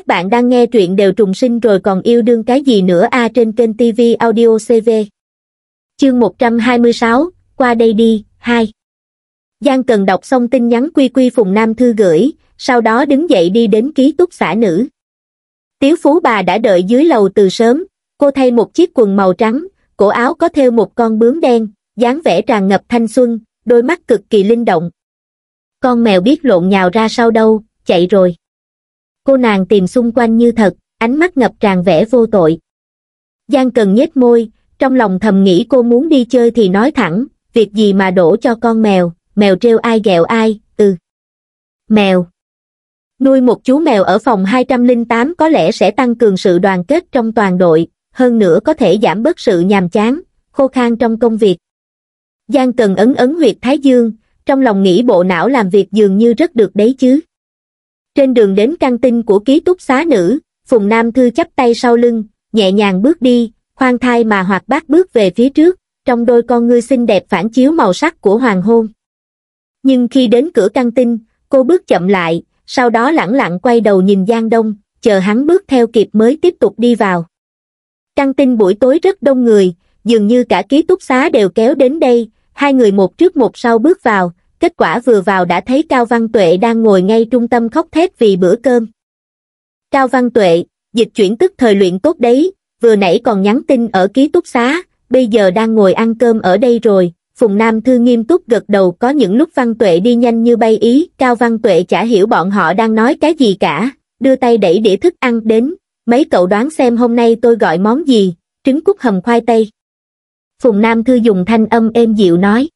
Các bạn đang nghe truyện đều trùng sinh rồi còn yêu đương cái gì nữa a trên kênh TV Audio CV. Chương 126, qua đây đi, 2. Giang Cần đọc xong tin nhắn Quy Quy Phùng Nam Thư gửi, sau đó đứng dậy đi đến ký túc xã nữ. Tiếu Phú bà đã đợi dưới lầu từ sớm, cô thay một chiếc quần màu trắng, cổ áo có thêu một con bướm đen, dáng vẻ tràn ngập thanh xuân, đôi mắt cực kỳ linh động. Con mèo biết lộn nhào ra sau đâu, chạy rồi cô nàng tìm xung quanh như thật ánh mắt ngập tràn vẻ vô tội giang cần nhếch môi trong lòng thầm nghĩ cô muốn đi chơi thì nói thẳng việc gì mà đổ cho con mèo mèo treo ai ghẹo ai ừ mèo nuôi một chú mèo ở phòng 208 có lẽ sẽ tăng cường sự đoàn kết trong toàn đội hơn nữa có thể giảm bớt sự nhàm chán khô khan trong công việc giang cần ấn ấn huyệt thái dương trong lòng nghĩ bộ não làm việc dường như rất được đấy chứ trên đường đến căn tin của ký túc xá nữ, Phùng Nam Thư chắp tay sau lưng, nhẹ nhàng bước đi, khoan thai mà hoạt bát bước về phía trước, trong đôi con ngươi xinh đẹp phản chiếu màu sắc của hoàng hôn. Nhưng khi đến cửa căn tin, cô bước chậm lại, sau đó lẳng lặng quay đầu nhìn Giang Đông, chờ hắn bước theo kịp mới tiếp tục đi vào. căn tin buổi tối rất đông người, dường như cả ký túc xá đều kéo đến đây, hai người một trước một sau bước vào, kết quả vừa vào đã thấy Cao Văn Tuệ đang ngồi ngay trung tâm khóc thét vì bữa cơm. Cao Văn Tuệ, dịch chuyển tức thời luyện tốt đấy, vừa nãy còn nhắn tin ở ký túc xá, bây giờ đang ngồi ăn cơm ở đây rồi. Phùng Nam Thư nghiêm túc gật đầu có những lúc Văn Tuệ đi nhanh như bay ý, Cao Văn Tuệ chả hiểu bọn họ đang nói cái gì cả, đưa tay đẩy đĩa thức ăn đến, mấy cậu đoán xem hôm nay tôi gọi món gì, trứng cút hầm khoai tây. Phùng Nam Thư dùng thanh âm êm dịu nói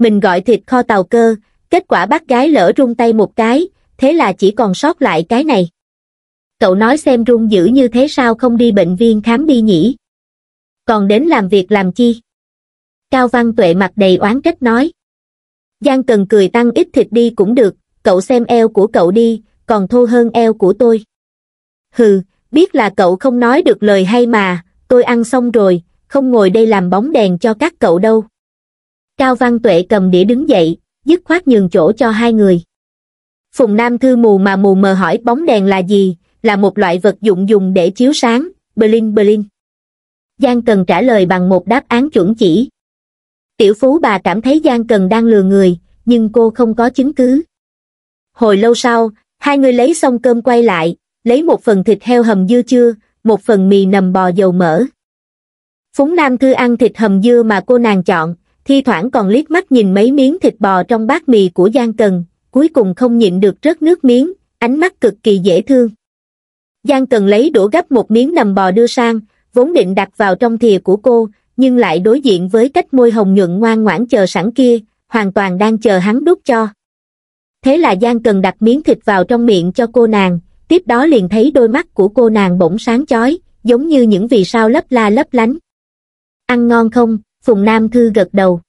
mình gọi thịt kho tàu cơ, kết quả bác gái lỡ rung tay một cái, thế là chỉ còn sót lại cái này. Cậu nói xem rung dữ như thế sao không đi bệnh viện khám đi nhỉ? Còn đến làm việc làm chi? Cao Văn Tuệ mặt đầy oán trách nói. Giang Cần cười tăng ít thịt đi cũng được, cậu xem eo của cậu đi, còn thô hơn eo của tôi. Hừ, biết là cậu không nói được lời hay mà, tôi ăn xong rồi, không ngồi đây làm bóng đèn cho các cậu đâu. Cao Văn Tuệ cầm đĩa đứng dậy, dứt khoát nhường chỗ cho hai người. Phùng Nam Thư mù mà mù mờ hỏi bóng đèn là gì, là một loại vật dụng dùng để chiếu sáng, blin blin. Giang Cần trả lời bằng một đáp án chuẩn chỉ. Tiểu phú bà cảm thấy Giang Cần đang lừa người, nhưng cô không có chứng cứ. Hồi lâu sau, hai người lấy xong cơm quay lại, lấy một phần thịt heo hầm dưa chưa, một phần mì nầm bò dầu mỡ. Phúng Nam Thư ăn thịt hầm dưa mà cô nàng chọn, thi thoảng còn liếc mắt nhìn mấy miếng thịt bò trong bát mì của Giang Cần, cuối cùng không nhịn được rớt nước miếng, ánh mắt cực kỳ dễ thương. Giang Cần lấy đũa gấp một miếng nầm bò đưa sang, vốn định đặt vào trong thìa của cô, nhưng lại đối diện với cách môi hồng nhuận ngoan ngoãn chờ sẵn kia, hoàn toàn đang chờ hắn đút cho. Thế là Giang Cần đặt miếng thịt vào trong miệng cho cô nàng, tiếp đó liền thấy đôi mắt của cô nàng bỗng sáng chói, giống như những vì sao lấp la lấp lánh. Ăn ngon không, Phùng Nam Thư gật đầu.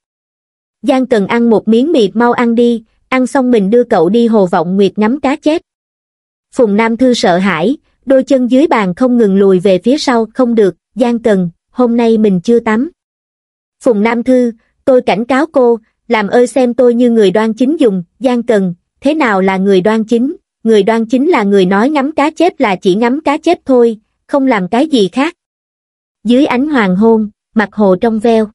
Giang cần ăn một miếng mì mau ăn đi, ăn xong mình đưa cậu đi hồ vọng nguyệt ngắm cá chép. Phùng Nam Thư sợ hãi, đôi chân dưới bàn không ngừng lùi về phía sau, không được, Giang cần, hôm nay mình chưa tắm. Phùng Nam Thư, tôi cảnh cáo cô, làm ơi xem tôi như người đoan chính dùng, Giang cần, thế nào là người đoan chính? Người đoan chính là người nói ngắm cá chép là chỉ ngắm cá chép thôi, không làm cái gì khác. Dưới ánh hoàng hôn, mặt hồ trong veo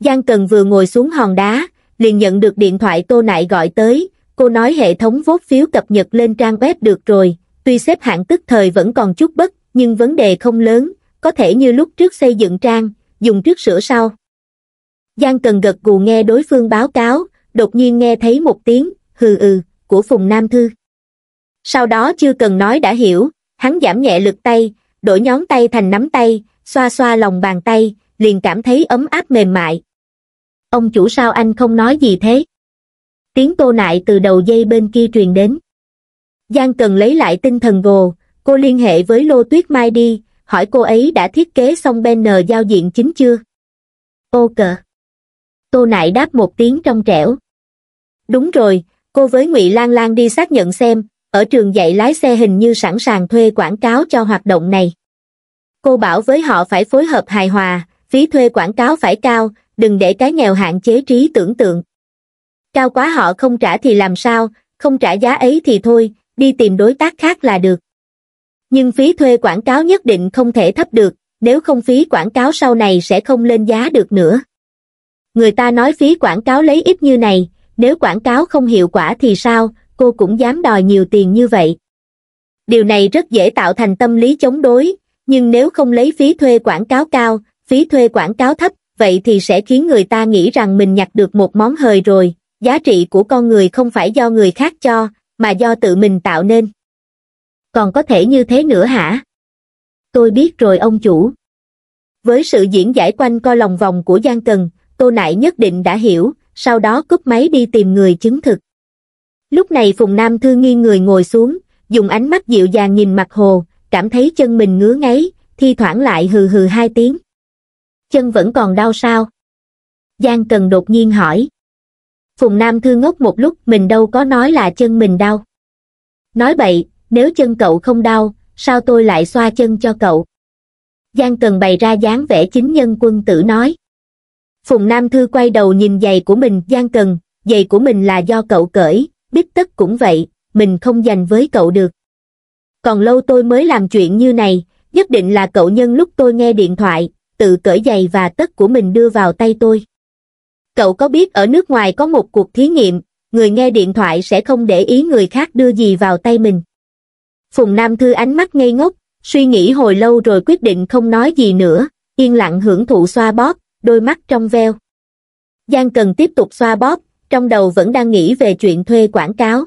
giang cần vừa ngồi xuống hòn đá liền nhận được điện thoại tô nại gọi tới cô nói hệ thống vốt phiếu cập nhật lên trang web được rồi tuy xếp hạng tức thời vẫn còn chút bất nhưng vấn đề không lớn có thể như lúc trước xây dựng trang dùng trước sửa sau giang cần gật gù nghe đối phương báo cáo đột nhiên nghe thấy một tiếng hừ ừ của phùng nam thư sau đó chưa cần nói đã hiểu hắn giảm nhẹ lực tay đổi nhón tay thành nắm tay xoa xoa lòng bàn tay liền cảm thấy ấm áp mềm mại ông chủ sao anh không nói gì thế? Tiếng cô nại từ đầu dây bên kia truyền đến. Giang cần lấy lại tinh thần gồ, cô liên hệ với Lô Tuyết Mai đi, hỏi cô ấy đã thiết kế xong banner giao diện chính chưa? Ô cờ. Tô nại đáp một tiếng trong trẻo. Đúng rồi, cô với ngụy Lan Lan đi xác nhận xem, ở trường dạy lái xe hình như sẵn sàng thuê quảng cáo cho hoạt động này. Cô bảo với họ phải phối hợp hài hòa, phí thuê quảng cáo phải cao, đừng để cái nghèo hạn chế trí tưởng tượng cao quá họ không trả thì làm sao không trả giá ấy thì thôi đi tìm đối tác khác là được nhưng phí thuê quảng cáo nhất định không thể thấp được nếu không phí quảng cáo sau này sẽ không lên giá được nữa người ta nói phí quảng cáo lấy ít như này nếu quảng cáo không hiệu quả thì sao cô cũng dám đòi nhiều tiền như vậy điều này rất dễ tạo thành tâm lý chống đối nhưng nếu không lấy phí thuê quảng cáo cao phí thuê quảng cáo thấp vậy thì sẽ khiến người ta nghĩ rằng mình nhặt được một món hời rồi, giá trị của con người không phải do người khác cho, mà do tự mình tạo nên. Còn có thể như thế nữa hả? Tôi biết rồi ông chủ. Với sự diễn giải quanh co lòng vòng của Giang Cần, Tô Nại nhất định đã hiểu, sau đó cúp máy đi tìm người chứng thực. Lúc này Phùng Nam Thư nghi người ngồi xuống, dùng ánh mắt dịu dàng nhìn mặt hồ, cảm thấy chân mình ngứa ngáy, thi thoảng lại hừ hừ hai tiếng chân vẫn còn đau sao? Giang Cần đột nhiên hỏi. Phùng Nam Thư ngốc một lúc mình đâu có nói là chân mình đau. Nói bậy, nếu chân cậu không đau, sao tôi lại xoa chân cho cậu? Giang Cần bày ra dáng vẻ chính nhân quân tử nói. Phùng Nam Thư quay đầu nhìn giày của mình, Giang Cần, giày của mình là do cậu cởi, biết tất cũng vậy, mình không dành với cậu được. Còn lâu tôi mới làm chuyện như này, nhất định là cậu nhân lúc tôi nghe điện thoại, tự cởi giày và tất của mình đưa vào tay tôi. Cậu có biết ở nước ngoài có một cuộc thí nghiệm, người nghe điện thoại sẽ không để ý người khác đưa gì vào tay mình. Phùng Nam Thư ánh mắt ngây ngốc, suy nghĩ hồi lâu rồi quyết định không nói gì nữa, yên lặng hưởng thụ xoa bóp, đôi mắt trong veo. Giang Cần tiếp tục xoa bóp, trong đầu vẫn đang nghĩ về chuyện thuê quảng cáo.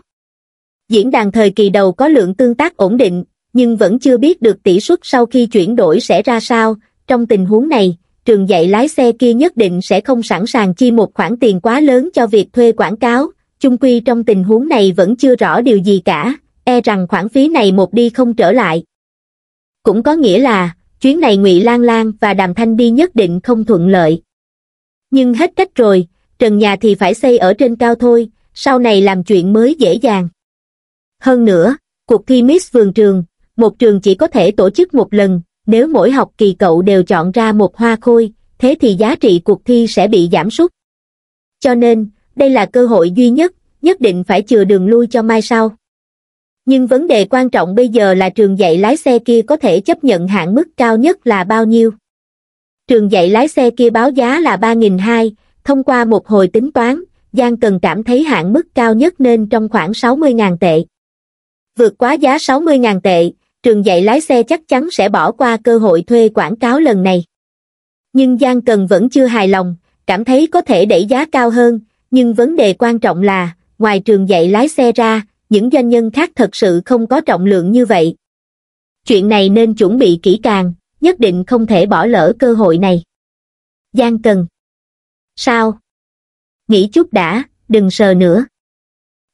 Diễn đàn thời kỳ đầu có lượng tương tác ổn định, nhưng vẫn chưa biết được tỷ suất sau khi chuyển đổi sẽ ra sao, trong tình huống này, trường dạy lái xe kia nhất định sẽ không sẵn sàng chi một khoản tiền quá lớn cho việc thuê quảng cáo, chung quy trong tình huống này vẫn chưa rõ điều gì cả, e rằng khoản phí này một đi không trở lại. Cũng có nghĩa là, chuyến này ngụy Lan Lan và Đàm Thanh đi nhất định không thuận lợi. Nhưng hết cách rồi, trần nhà thì phải xây ở trên cao thôi, sau này làm chuyện mới dễ dàng. Hơn nữa, cuộc thi Miss Vườn Trường, một trường chỉ có thể tổ chức một lần, nếu mỗi học kỳ cậu đều chọn ra một hoa khôi, thế thì giá trị cuộc thi sẽ bị giảm sút. Cho nên, đây là cơ hội duy nhất, nhất định phải chừa đường lui cho mai sau. Nhưng vấn đề quan trọng bây giờ là trường dạy lái xe kia có thể chấp nhận hạn mức cao nhất là bao nhiêu. Trường dạy lái xe kia báo giá là 3.200, thông qua một hồi tính toán, Giang cần cảm thấy hạn mức cao nhất nên trong khoảng 60.000 tệ. Vượt quá giá 60.000 tệ, trường dạy lái xe chắc chắn sẽ bỏ qua cơ hội thuê quảng cáo lần này. Nhưng Giang Cần vẫn chưa hài lòng, cảm thấy có thể đẩy giá cao hơn, nhưng vấn đề quan trọng là, ngoài trường dạy lái xe ra, những doanh nhân khác thật sự không có trọng lượng như vậy. Chuyện này nên chuẩn bị kỹ càng, nhất định không thể bỏ lỡ cơ hội này. Giang Cần Sao? Nghĩ chút đã, đừng sờ nữa.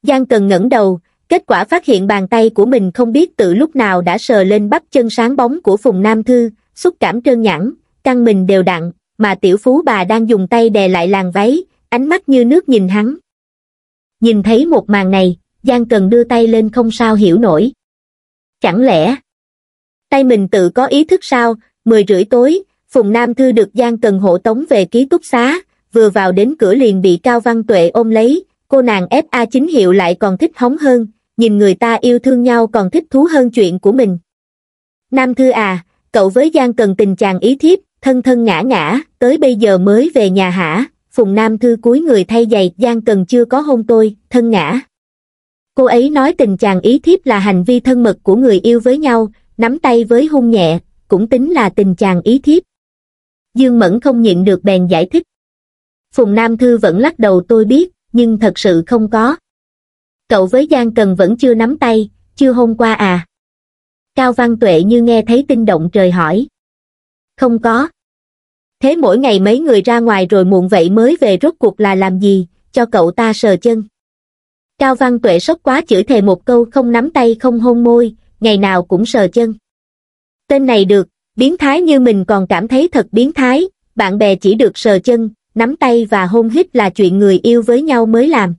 Giang Cần ngẩng đầu, kết quả phát hiện bàn tay của mình không biết từ lúc nào đã sờ lên bắp chân sáng bóng của phùng nam thư xúc cảm trơn nhẵn căng mình đều đặn mà tiểu phú bà đang dùng tay đè lại làn váy ánh mắt như nước nhìn hắn nhìn thấy một màn này giang cần đưa tay lên không sao hiểu nổi chẳng lẽ tay mình tự có ý thức sao mười rưỡi tối phùng nam thư được giang cần hộ tống về ký túc xá vừa vào đến cửa liền bị cao văn tuệ ôm lấy cô nàng fa chính hiệu lại còn thích hóng hơn nhìn người ta yêu thương nhau còn thích thú hơn chuyện của mình nam thư à cậu với giang cần tình chàng ý thiếp thân thân ngã ngã tới bây giờ mới về nhà hả phùng nam thư cúi người thay giày giang cần chưa có hôn tôi thân ngã cô ấy nói tình chàng ý thiếp là hành vi thân mật của người yêu với nhau nắm tay với hôn nhẹ cũng tính là tình chàng ý thiếp dương mẫn không nhịn được bèn giải thích phùng nam thư vẫn lắc đầu tôi biết nhưng thật sự không có cậu với Giang Cần vẫn chưa nắm tay, chưa hôn qua à? Cao Văn Tuệ như nghe thấy tin động trời hỏi. Không có. Thế mỗi ngày mấy người ra ngoài rồi muộn vậy mới về rốt cuộc là làm gì, cho cậu ta sờ chân. Cao Văn Tuệ sốc quá chửi thề một câu không nắm tay không hôn môi, ngày nào cũng sờ chân. Tên này được, biến thái như mình còn cảm thấy thật biến thái, bạn bè chỉ được sờ chân, nắm tay và hôn hít là chuyện người yêu với nhau mới làm.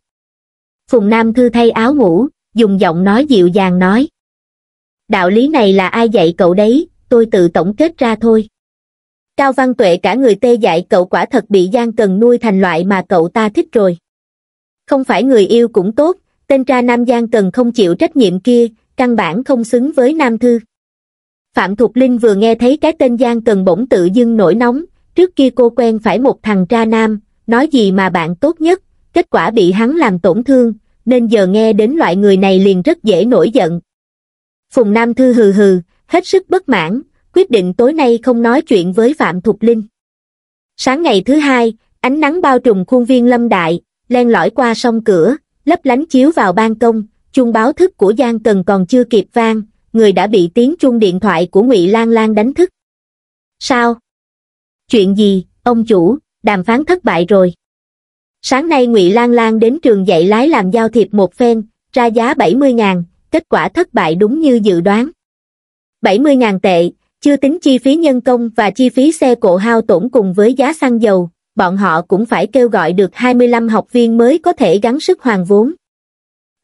Phùng Nam Thư thay áo ngủ, dùng giọng nói dịu dàng nói. Đạo lý này là ai dạy cậu đấy, tôi tự tổng kết ra thôi. Cao Văn Tuệ cả người tê dại cậu quả thật bị Giang Cần nuôi thành loại mà cậu ta thích rồi. Không phải người yêu cũng tốt, tên tra Nam Giang Cần không chịu trách nhiệm kia, căn bản không xứng với Nam Thư. Phạm Thục Linh vừa nghe thấy cái tên Giang Cần bỗng tự dưng nổi nóng, trước kia cô quen phải một thằng tra Nam, nói gì mà bạn tốt nhất, kết quả bị hắn làm tổn thương, nên giờ nghe đến loại người này liền rất dễ nổi giận. Phùng Nam Thư hừ hừ, hết sức bất mãn, quyết định tối nay không nói chuyện với Phạm Thục Linh. Sáng ngày thứ hai, ánh nắng bao trùm khuôn viên lâm đại, len lỏi qua sông cửa, lấp lánh chiếu vào ban công, chuông báo thức của Giang Cần còn chưa kịp vang, người đã bị tiếng chuông điện thoại của Ngụy Lan Lan đánh thức. Sao? Chuyện gì, ông chủ, đàm phán thất bại rồi. Sáng nay Ngụy Lan Lan đến trường dạy lái làm giao thiệp một phen, ra giá 70.000, kết quả thất bại đúng như dự đoán. 70.000 tệ, chưa tính chi phí nhân công và chi phí xe cộ hao tổn cùng với giá xăng dầu, bọn họ cũng phải kêu gọi được 25 học viên mới có thể gắn sức hoàn vốn.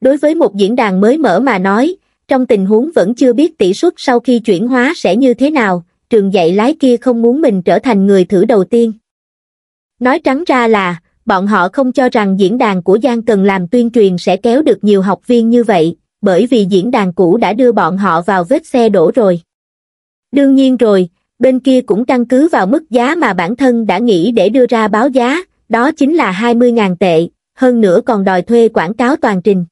Đối với một diễn đàn mới mở mà nói, trong tình huống vẫn chưa biết tỷ suất sau khi chuyển hóa sẽ như thế nào, trường dạy lái kia không muốn mình trở thành người thử đầu tiên. Nói trắng ra là, bọn họ không cho rằng diễn đàn của Giang cần làm tuyên truyền sẽ kéo được nhiều học viên như vậy, bởi vì diễn đàn cũ đã đưa bọn họ vào vết xe đổ rồi. Đương nhiên rồi, bên kia cũng căn cứ vào mức giá mà bản thân đã nghĩ để đưa ra báo giá, đó chính là 20.000 tệ, hơn nữa còn đòi thuê quảng cáo toàn trình.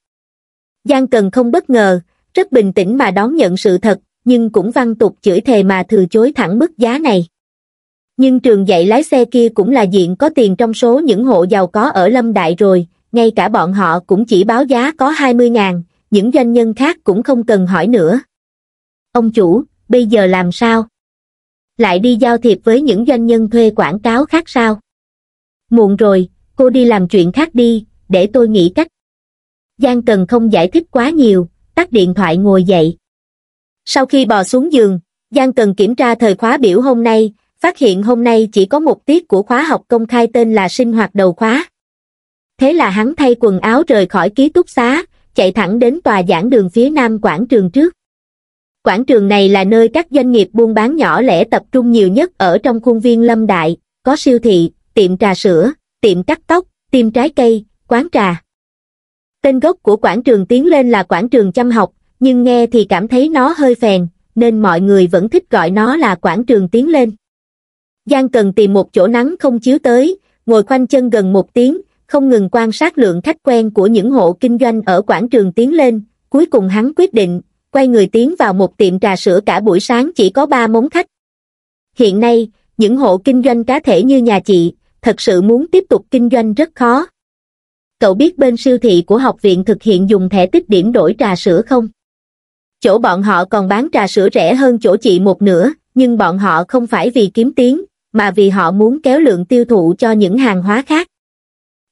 Giang Cần không bất ngờ, rất bình tĩnh mà đón nhận sự thật, nhưng cũng văn tục chửi thề mà từ chối thẳng mức giá này nhưng trường dạy lái xe kia cũng là diện có tiền trong số những hộ giàu có ở Lâm Đại rồi, ngay cả bọn họ cũng chỉ báo giá có 20 ngàn, những doanh nhân khác cũng không cần hỏi nữa. Ông chủ, bây giờ làm sao? Lại đi giao thiệp với những doanh nhân thuê quảng cáo khác sao? Muộn rồi, cô đi làm chuyện khác đi, để tôi nghĩ cách. Giang Cần không giải thích quá nhiều, tắt điện thoại ngồi dậy. Sau khi bò xuống giường, Giang Cần kiểm tra thời khóa biểu hôm nay, phát hiện hôm nay chỉ có một tiết của khóa học công khai tên là sinh hoạt đầu khóa. Thế là hắn thay quần áo rời khỏi ký túc xá, chạy thẳng đến tòa giảng đường phía nam quảng trường trước. Quảng trường này là nơi các doanh nghiệp buôn bán nhỏ lẻ tập trung nhiều nhất ở trong khuôn viên lâm đại, có siêu thị, tiệm trà sữa, tiệm cắt tóc, tiệm trái cây, quán trà. Tên gốc của quảng trường tiến lên là quảng trường chăm học, nhưng nghe thì cảm thấy nó hơi phèn, nên mọi người vẫn thích gọi nó là quảng trường tiến lên giang cần tìm một chỗ nắng không chiếu tới ngồi khoanh chân gần một tiếng không ngừng quan sát lượng khách quen của những hộ kinh doanh ở quảng trường tiến lên cuối cùng hắn quyết định quay người tiến vào một tiệm trà sữa cả buổi sáng chỉ có ba món khách hiện nay những hộ kinh doanh cá thể như nhà chị thật sự muốn tiếp tục kinh doanh rất khó cậu biết bên siêu thị của học viện thực hiện dùng thẻ tích điểm đổi trà sữa không chỗ bọn họ còn bán trà sữa rẻ hơn chỗ chị một nửa nhưng bọn họ không phải vì kiếm tiếng mà vì họ muốn kéo lượng tiêu thụ cho những hàng hóa khác.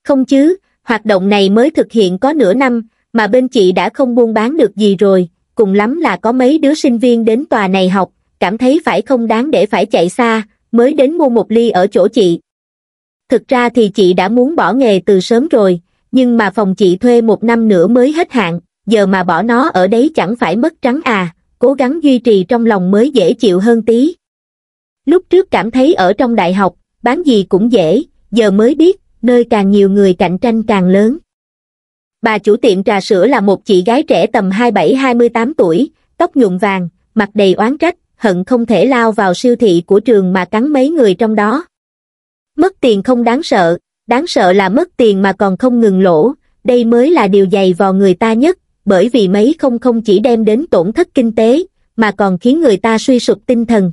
Không chứ, hoạt động này mới thực hiện có nửa năm, mà bên chị đã không buôn bán được gì rồi, cùng lắm là có mấy đứa sinh viên đến tòa này học, cảm thấy phải không đáng để phải chạy xa, mới đến mua một ly ở chỗ chị. Thực ra thì chị đã muốn bỏ nghề từ sớm rồi, nhưng mà phòng chị thuê một năm nữa mới hết hạn, giờ mà bỏ nó ở đấy chẳng phải mất trắng à, cố gắng duy trì trong lòng mới dễ chịu hơn tí lúc trước cảm thấy ở trong đại học bán gì cũng dễ giờ mới biết nơi càng nhiều người cạnh tranh càng lớn bà chủ tiệm trà sữa là một chị gái trẻ tầm 27-28 tuổi tóc nhuộm vàng mặt đầy oán trách hận không thể lao vào siêu thị của trường mà cắn mấy người trong đó mất tiền không đáng sợ đáng sợ là mất tiền mà còn không ngừng lỗ đây mới là điều dày vò người ta nhất bởi vì mấy không không chỉ đem đến tổn thất kinh tế mà còn khiến người ta suy sụp tinh thần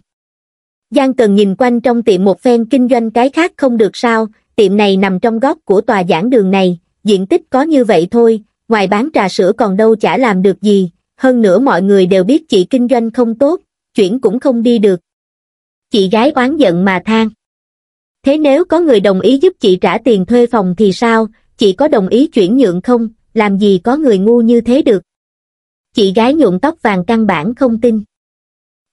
giang cần nhìn quanh trong tiệm một phen kinh doanh cái khác không được sao tiệm này nằm trong góc của tòa giảng đường này diện tích có như vậy thôi ngoài bán trà sữa còn đâu chả làm được gì hơn nữa mọi người đều biết chị kinh doanh không tốt chuyển cũng không đi được chị gái oán giận mà than thế nếu có người đồng ý giúp chị trả tiền thuê phòng thì sao chị có đồng ý chuyển nhượng không làm gì có người ngu như thế được chị gái nhuộm tóc vàng căn bản không tin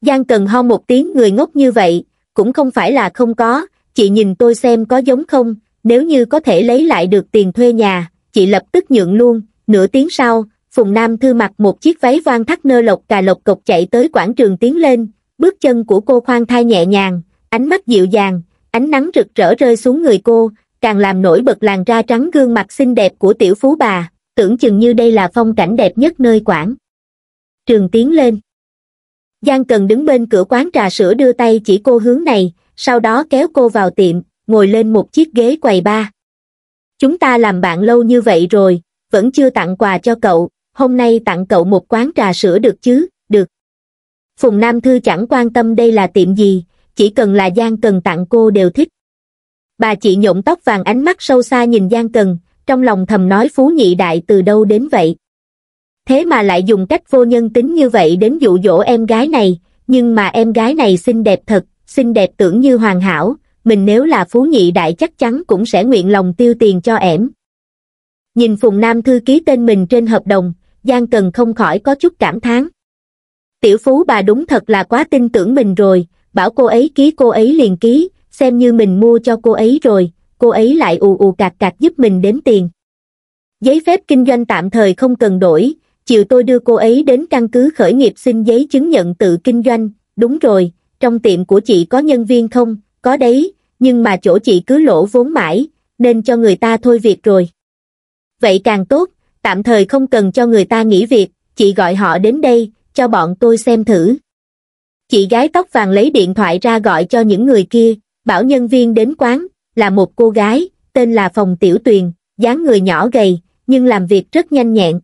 Giang Cần ho một tiếng người ngốc như vậy, cũng không phải là không có, chị nhìn tôi xem có giống không, nếu như có thể lấy lại được tiền thuê nhà, chị lập tức nhượng luôn, nửa tiếng sau, Phùng Nam Thư mặc một chiếc váy vang thắt nơ lộc cà lộc cộc chạy tới quảng trường tiến lên, bước chân của cô khoan thai nhẹ nhàng, ánh mắt dịu dàng, ánh nắng rực rỡ rơi xuống người cô, càng làm nổi bật làn da trắng gương mặt xinh đẹp của tiểu phú bà, tưởng chừng như đây là phong cảnh đẹp nhất nơi quảng. Trường tiến lên. Giang Cần đứng bên cửa quán trà sữa đưa tay chỉ cô hướng này, sau đó kéo cô vào tiệm, ngồi lên một chiếc ghế quầy ba. Chúng ta làm bạn lâu như vậy rồi, vẫn chưa tặng quà cho cậu, hôm nay tặng cậu một quán trà sữa được chứ, được. Phùng Nam Thư chẳng quan tâm đây là tiệm gì, chỉ cần là Giang Cần tặng cô đều thích. Bà chị nhộn tóc vàng ánh mắt sâu xa nhìn Giang Cần, trong lòng thầm nói phú nhị đại từ đâu đến vậy thế mà lại dùng cách vô nhân tính như vậy đến dụ dỗ em gái này, nhưng mà em gái này xinh đẹp thật, xinh đẹp tưởng như hoàn hảo, mình nếu là phú nhị đại chắc chắn cũng sẽ nguyện lòng tiêu tiền cho ẻm. Nhìn Phùng Nam Thư ký tên mình trên hợp đồng, Giang Cần không khỏi có chút cảm thán. Tiểu phú bà đúng thật là quá tin tưởng mình rồi, bảo cô ấy ký cô ấy liền ký, xem như mình mua cho cô ấy rồi, cô ấy lại ù ù cạc cạc giúp mình đếm tiền. Giấy phép kinh doanh tạm thời không cần đổi, chiều tôi đưa cô ấy đến căn cứ khởi nghiệp xin giấy chứng nhận tự kinh doanh đúng rồi trong tiệm của chị có nhân viên không có đấy nhưng mà chỗ chị cứ lỗ vốn mãi nên cho người ta thôi việc rồi vậy càng tốt tạm thời không cần cho người ta nghỉ việc chị gọi họ đến đây cho bọn tôi xem thử chị gái tóc vàng lấy điện thoại ra gọi cho những người kia bảo nhân viên đến quán là một cô gái tên là phòng tiểu tuyền dáng người nhỏ gầy nhưng làm việc rất nhanh nhẹn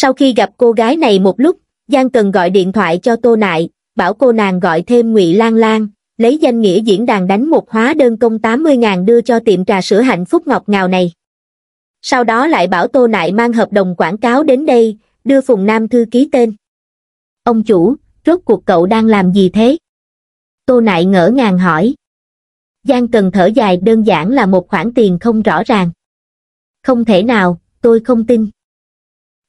sau khi gặp cô gái này một lúc, Giang Cần gọi điện thoại cho Tô Nại, bảo cô nàng gọi thêm Ngụy Lan Lan, lấy danh nghĩa diễn đàn đánh một hóa đơn công 80.000 đưa cho tiệm trà sữa hạnh phúc ngọt ngào này. Sau đó lại bảo Tô Nại mang hợp đồng quảng cáo đến đây, đưa Phùng Nam Thư ký tên. Ông chủ, rốt cuộc cậu đang làm gì thế? Tô Nại ngỡ ngàng hỏi. Giang Cần thở dài đơn giản là một khoản tiền không rõ ràng. Không thể nào, tôi không tin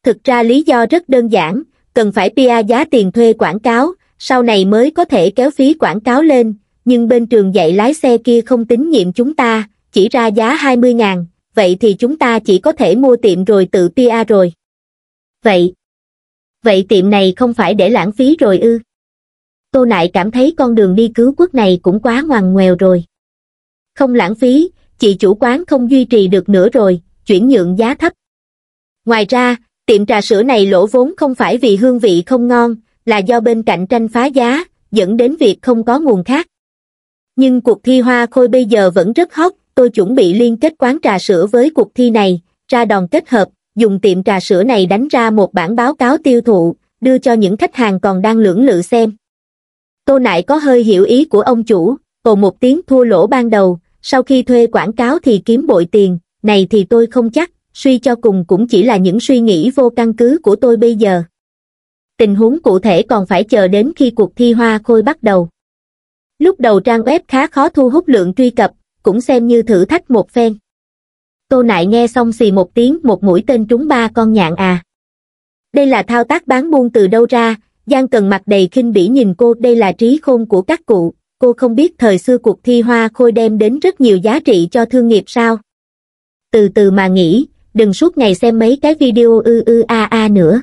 thực ra lý do rất đơn giản cần phải pia giá tiền thuê quảng cáo sau này mới có thể kéo phí quảng cáo lên nhưng bên trường dạy lái xe kia không tín nhiệm chúng ta chỉ ra giá 20 ngàn, vậy thì chúng ta chỉ có thể mua tiệm rồi tự pia rồi vậy vậy tiệm này không phải để lãng phí rồi ư tô nại cảm thấy con đường đi cứu quốc này cũng quá ngoằn ngoèo rồi không lãng phí chị chủ quán không duy trì được nữa rồi chuyển nhượng giá thấp ngoài ra tiệm trà sữa này lỗ vốn không phải vì hương vị không ngon, là do bên cạnh tranh phá giá, dẫn đến việc không có nguồn khác. Nhưng cuộc thi hoa khôi bây giờ vẫn rất hot, tôi chuẩn bị liên kết quán trà sữa với cuộc thi này, ra đòn kết hợp, dùng tiệm trà sữa này đánh ra một bản báo cáo tiêu thụ, đưa cho những khách hàng còn đang lưỡng lự xem. Tô Nại có hơi hiểu ý của ông chủ, ồ một tiếng thua lỗ ban đầu, sau khi thuê quảng cáo thì kiếm bội tiền, này thì tôi không chắc, suy cho cùng cũng chỉ là những suy nghĩ vô căn cứ của tôi bây giờ. Tình huống cụ thể còn phải chờ đến khi cuộc thi hoa khôi bắt đầu. Lúc đầu trang web khá khó thu hút lượng truy cập, cũng xem như thử thách một phen. Tô Nại nghe xong xì một tiếng một mũi tên trúng ba con nhạn à. Đây là thao tác bán buôn từ đâu ra, Giang Cần mặt đầy khinh bỉ nhìn cô đây là trí khôn của các cụ, cô không biết thời xưa cuộc thi hoa khôi đem đến rất nhiều giá trị cho thương nghiệp sao. Từ từ mà nghĩ, đừng suốt ngày xem mấy cái video ư ư a a nữa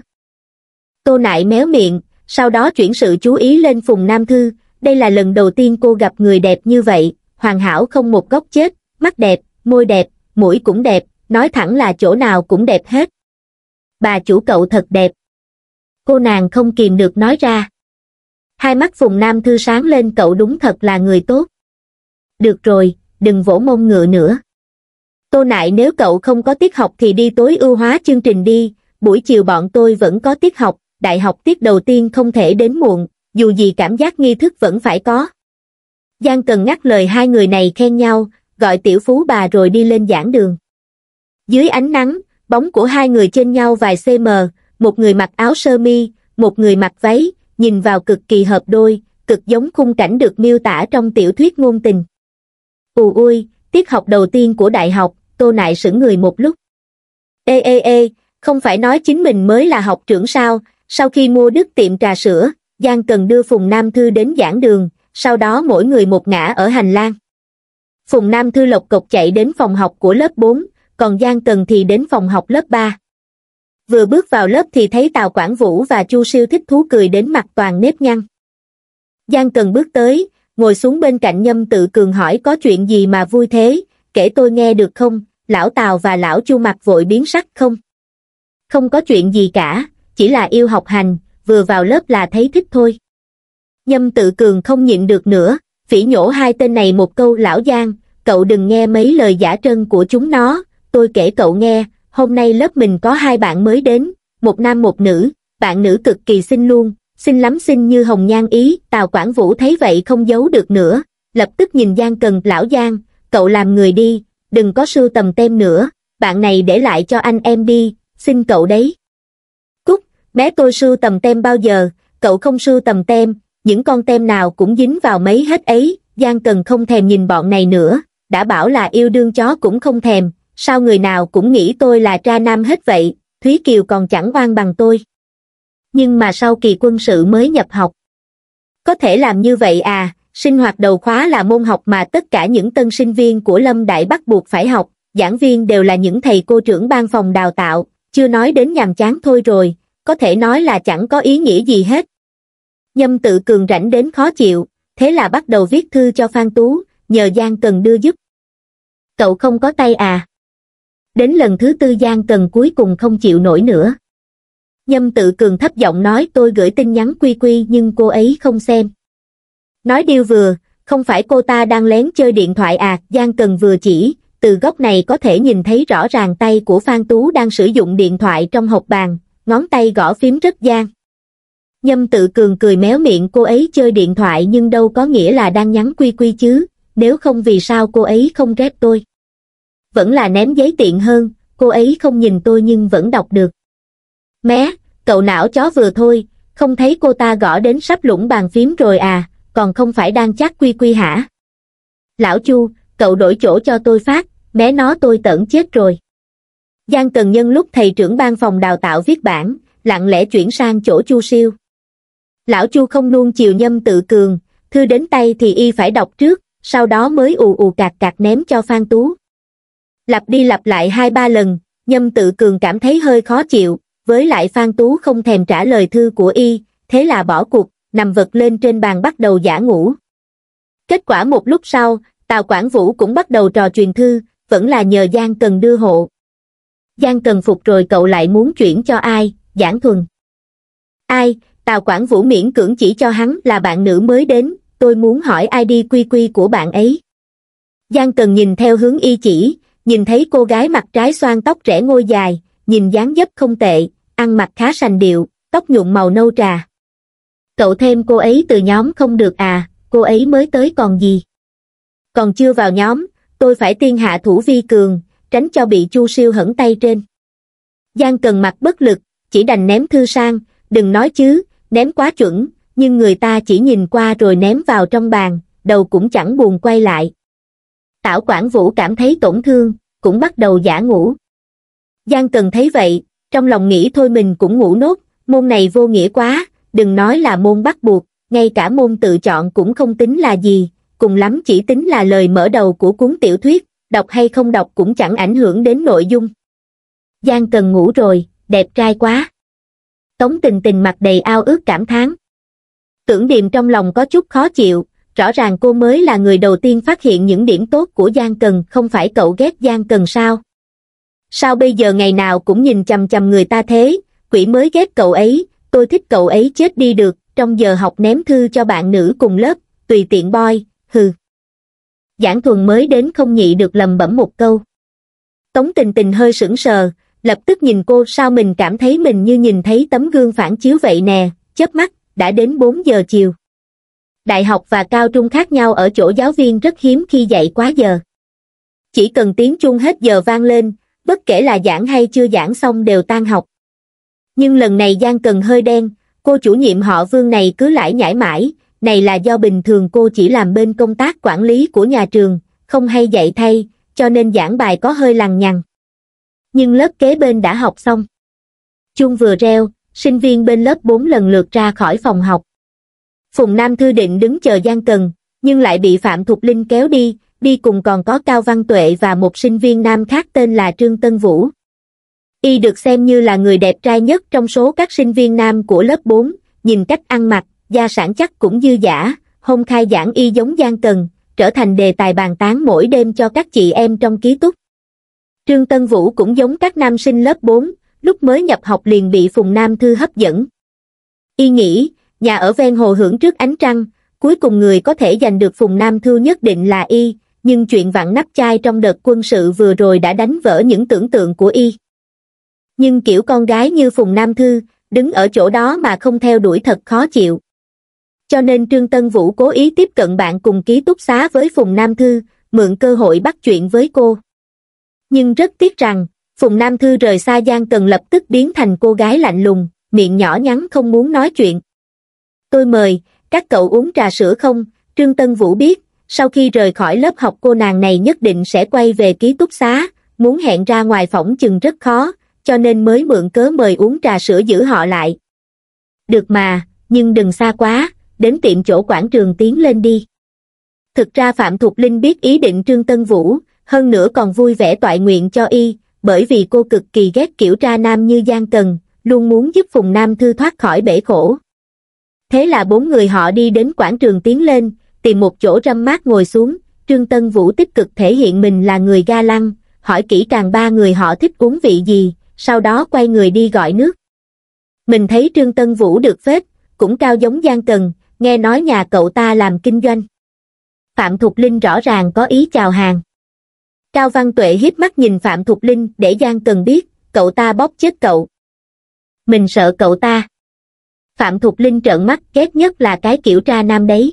tô nại méo miệng sau đó chuyển sự chú ý lên phùng nam thư đây là lần đầu tiên cô gặp người đẹp như vậy hoàn hảo không một góc chết mắt đẹp môi đẹp mũi cũng đẹp nói thẳng là chỗ nào cũng đẹp hết bà chủ cậu thật đẹp cô nàng không kìm được nói ra hai mắt phùng nam thư sáng lên cậu đúng thật là người tốt được rồi đừng vỗ mông ngựa nữa Tô Nại nếu cậu không có tiết học thì đi tối ưu hóa chương trình đi, buổi chiều bọn tôi vẫn có tiết học, đại học tiết đầu tiên không thể đến muộn, dù gì cảm giác nghi thức vẫn phải có. Giang Cần ngắt lời hai người này khen nhau, gọi tiểu phú bà rồi đi lên giảng đường. Dưới ánh nắng, bóng của hai người trên nhau vài cm, một người mặc áo sơ mi, một người mặc váy, nhìn vào cực kỳ hợp đôi, cực giống khung cảnh được miêu tả trong tiểu thuyết ngôn tình. Ù ui, tiết học đầu tiên của đại học, Tô Nại sững người một lúc. Ê ê ê, không phải nói chính mình mới là học trưởng sao, sau khi mua đức tiệm trà sữa, Giang Cần đưa Phùng Nam Thư đến giảng đường, sau đó mỗi người một ngã ở hành lang. Phùng Nam Thư lộc cộc chạy đến phòng học của lớp 4, còn Giang Cần thì đến phòng học lớp 3. Vừa bước vào lớp thì thấy Tào Quảng Vũ và Chu Siêu thích thú cười đến mặt toàn nếp nhăn. Giang Cần bước tới, ngồi xuống bên cạnh Nhâm Tự Cường hỏi có chuyện gì mà vui thế, kể tôi nghe được không, lão Tào và lão Chu mặt vội biến sắc không? Không có chuyện gì cả, chỉ là yêu học hành, vừa vào lớp là thấy thích thôi. Nhâm tự cường không nhịn được nữa, phỉ nhổ hai tên này một câu lão giang, cậu đừng nghe mấy lời giả trân của chúng nó, tôi kể cậu nghe, hôm nay lớp mình có hai bạn mới đến, một nam một nữ, bạn nữ cực kỳ xinh luôn, xinh lắm xinh như hồng nhan ý, Tào Quảng Vũ thấy vậy không giấu được nữa, lập tức nhìn Giang Cần, lão Giang, cậu làm người đi, đừng có sưu tầm tem nữa, bạn này để lại cho anh em đi, xin cậu đấy. Cúc, bé tôi sưu tầm tem bao giờ, cậu không sưu tầm tem, những con tem nào cũng dính vào mấy hết ấy, Giang Cần không thèm nhìn bọn này nữa, đã bảo là yêu đương chó cũng không thèm, sao người nào cũng nghĩ tôi là tra nam hết vậy, Thúy Kiều còn chẳng oan bằng tôi. Nhưng mà sau kỳ quân sự mới nhập học. Có thể làm như vậy à, sinh hoạt đầu khóa là môn học mà tất cả những tân sinh viên của Lâm Đại bắt buộc phải học, giảng viên đều là những thầy cô trưởng ban phòng đào tạo, chưa nói đến nhàm chán thôi rồi, có thể nói là chẳng có ý nghĩa gì hết. Nhâm tự cường rảnh đến khó chịu, thế là bắt đầu viết thư cho Phan Tú, nhờ Giang Cần đưa giúp. Cậu không có tay à? Đến lần thứ tư Giang Cần cuối cùng không chịu nổi nữa. Nhâm tự cường thấp giọng nói tôi gửi tin nhắn quy quy nhưng cô ấy không xem nói điêu vừa không phải cô ta đang lén chơi điện thoại à giang cần vừa chỉ từ góc này có thể nhìn thấy rõ ràng tay của phan tú đang sử dụng điện thoại trong hộp bàn ngón tay gõ phím rất gian nhâm tự cường cười méo miệng cô ấy chơi điện thoại nhưng đâu có nghĩa là đang nhắn quy quy chứ nếu không vì sao cô ấy không ghét tôi vẫn là ném giấy tiện hơn cô ấy không nhìn tôi nhưng vẫn đọc được mé cậu não chó vừa thôi không thấy cô ta gõ đến sắp lũng bàn phím rồi à còn không phải đang chắc quy quy hả lão chu cậu đổi chỗ cho tôi phát mé nó tôi tẩn chết rồi giang cần nhân lúc thầy trưởng ban phòng đào tạo viết bản lặng lẽ chuyển sang chỗ chu siêu lão chu không luôn chiều nhâm tự cường thư đến tay thì y phải đọc trước sau đó mới ù ù cạc cạc ném cho phan tú lặp đi lặp lại hai ba lần nhâm tự cường cảm thấy hơi khó chịu với lại phan tú không thèm trả lời thư của y thế là bỏ cuộc nằm vật lên trên bàn bắt đầu giả ngủ kết quả một lúc sau tào quảng vũ cũng bắt đầu trò truyền thư vẫn là nhờ giang cần đưa hộ giang cần phục rồi cậu lại muốn chuyển cho ai giảng thuần ai tào quảng vũ miễn cưỡng chỉ cho hắn là bạn nữ mới đến tôi muốn hỏi id quy quy của bạn ấy giang cần nhìn theo hướng y chỉ nhìn thấy cô gái mặt trái xoan tóc rẽ ngôi dài nhìn dáng dấp không tệ ăn mặc khá sành điệu tóc nhuộm màu nâu trà cậu thêm cô ấy từ nhóm không được à, cô ấy mới tới còn gì. Còn chưa vào nhóm, tôi phải tiên hạ thủ vi cường, tránh cho bị chu siêu hẩn tay trên. Giang cần mặt bất lực, chỉ đành ném thư sang, đừng nói chứ, ném quá chuẩn, nhưng người ta chỉ nhìn qua rồi ném vào trong bàn, đầu cũng chẳng buồn quay lại. Tảo quản Vũ cảm thấy tổn thương, cũng bắt đầu giả ngủ. Giang cần thấy vậy, trong lòng nghĩ thôi mình cũng ngủ nốt, môn này vô nghĩa quá, đừng nói là môn bắt buộc, ngay cả môn tự chọn cũng không tính là gì, cùng lắm chỉ tính là lời mở đầu của cuốn tiểu thuyết, đọc hay không đọc cũng chẳng ảnh hưởng đến nội dung. Giang cần ngủ rồi, đẹp trai quá. Tống tình tình mặt đầy ao ước cảm thán. Tưởng điềm trong lòng có chút khó chịu, rõ ràng cô mới là người đầu tiên phát hiện những điểm tốt của Giang Cần, không phải cậu ghét Giang Cần sao? Sao bây giờ ngày nào cũng nhìn chằm chằm người ta thế, quỷ mới ghét cậu ấy, tôi thích cậu ấy chết đi được, trong giờ học ném thư cho bạn nữ cùng lớp, tùy tiện boy, hừ. Giảng thuần mới đến không nhị được lầm bẩm một câu. Tống tình tình hơi sững sờ, lập tức nhìn cô sao mình cảm thấy mình như nhìn thấy tấm gương phản chiếu vậy nè, chớp mắt, đã đến 4 giờ chiều. Đại học và cao trung khác nhau ở chỗ giáo viên rất hiếm khi dạy quá giờ. Chỉ cần tiếng chuông hết giờ vang lên, bất kể là giảng hay chưa giảng xong đều tan học nhưng lần này Giang Cần hơi đen, cô chủ nhiệm họ Vương này cứ lải nhãi mãi, này là do bình thường cô chỉ làm bên công tác quản lý của nhà trường, không hay dạy thay, cho nên giảng bài có hơi lằng nhằng. Nhưng lớp kế bên đã học xong. Chuông vừa reo, sinh viên bên lớp 4 lần lượt ra khỏi phòng học. Phùng Nam Thư định đứng chờ Giang Cần, nhưng lại bị Phạm Thục Linh kéo đi, đi cùng còn có Cao Văn Tuệ và một sinh viên nam khác tên là Trương Tân Vũ y được xem như là người đẹp trai nhất trong số các sinh viên nam của lớp 4, nhìn cách ăn mặc, gia sản chắc cũng dư giả, hôm khai giảng y giống gian cần, trở thành đề tài bàn tán mỗi đêm cho các chị em trong ký túc. Trương Tân Vũ cũng giống các nam sinh lớp 4, lúc mới nhập học liền bị Phùng Nam Thư hấp dẫn. Y nghĩ, nhà ở ven hồ hưởng trước ánh trăng, cuối cùng người có thể giành được Phùng Nam Thư nhất định là Y, nhưng chuyện vặn nắp chai trong đợt quân sự vừa rồi đã đánh vỡ những tưởng tượng của Y nhưng kiểu con gái như phùng nam thư đứng ở chỗ đó mà không theo đuổi thật khó chịu cho nên trương tân vũ cố ý tiếp cận bạn cùng ký túc xá với phùng nam thư mượn cơ hội bắt chuyện với cô nhưng rất tiếc rằng phùng nam thư rời xa giang cần lập tức biến thành cô gái lạnh lùng miệng nhỏ nhắn không muốn nói chuyện tôi mời các cậu uống trà sữa không trương tân vũ biết sau khi rời khỏi lớp học cô nàng này nhất định sẽ quay về ký túc xá muốn hẹn ra ngoài phỏng chừng rất khó cho nên mới mượn cớ mời uống trà sữa giữ họ lại được mà nhưng đừng xa quá đến tiệm chỗ quảng trường tiến lên đi thực ra phạm thục linh biết ý định trương tân vũ hơn nữa còn vui vẻ toại nguyện cho y bởi vì cô cực kỳ ghét kiểu tra nam như giang cần luôn muốn giúp phùng nam thư thoát khỏi bể khổ thế là bốn người họ đi đến quảng trường tiến lên tìm một chỗ râm mát ngồi xuống trương tân vũ tích cực thể hiện mình là người ga lăng hỏi kỹ càng ba người họ thích uống vị gì sau đó quay người đi gọi nước. Mình thấy Trương Tân Vũ được phết, cũng cao giống Giang tần nghe nói nhà cậu ta làm kinh doanh. Phạm Thục Linh rõ ràng có ý chào hàng. Cao Văn Tuệ hiếp mắt nhìn Phạm Thục Linh để Giang tần biết, cậu ta bóp chết cậu. Mình sợ cậu ta. Phạm Thục Linh trợn mắt ghét nhất là cái kiểu tra nam đấy.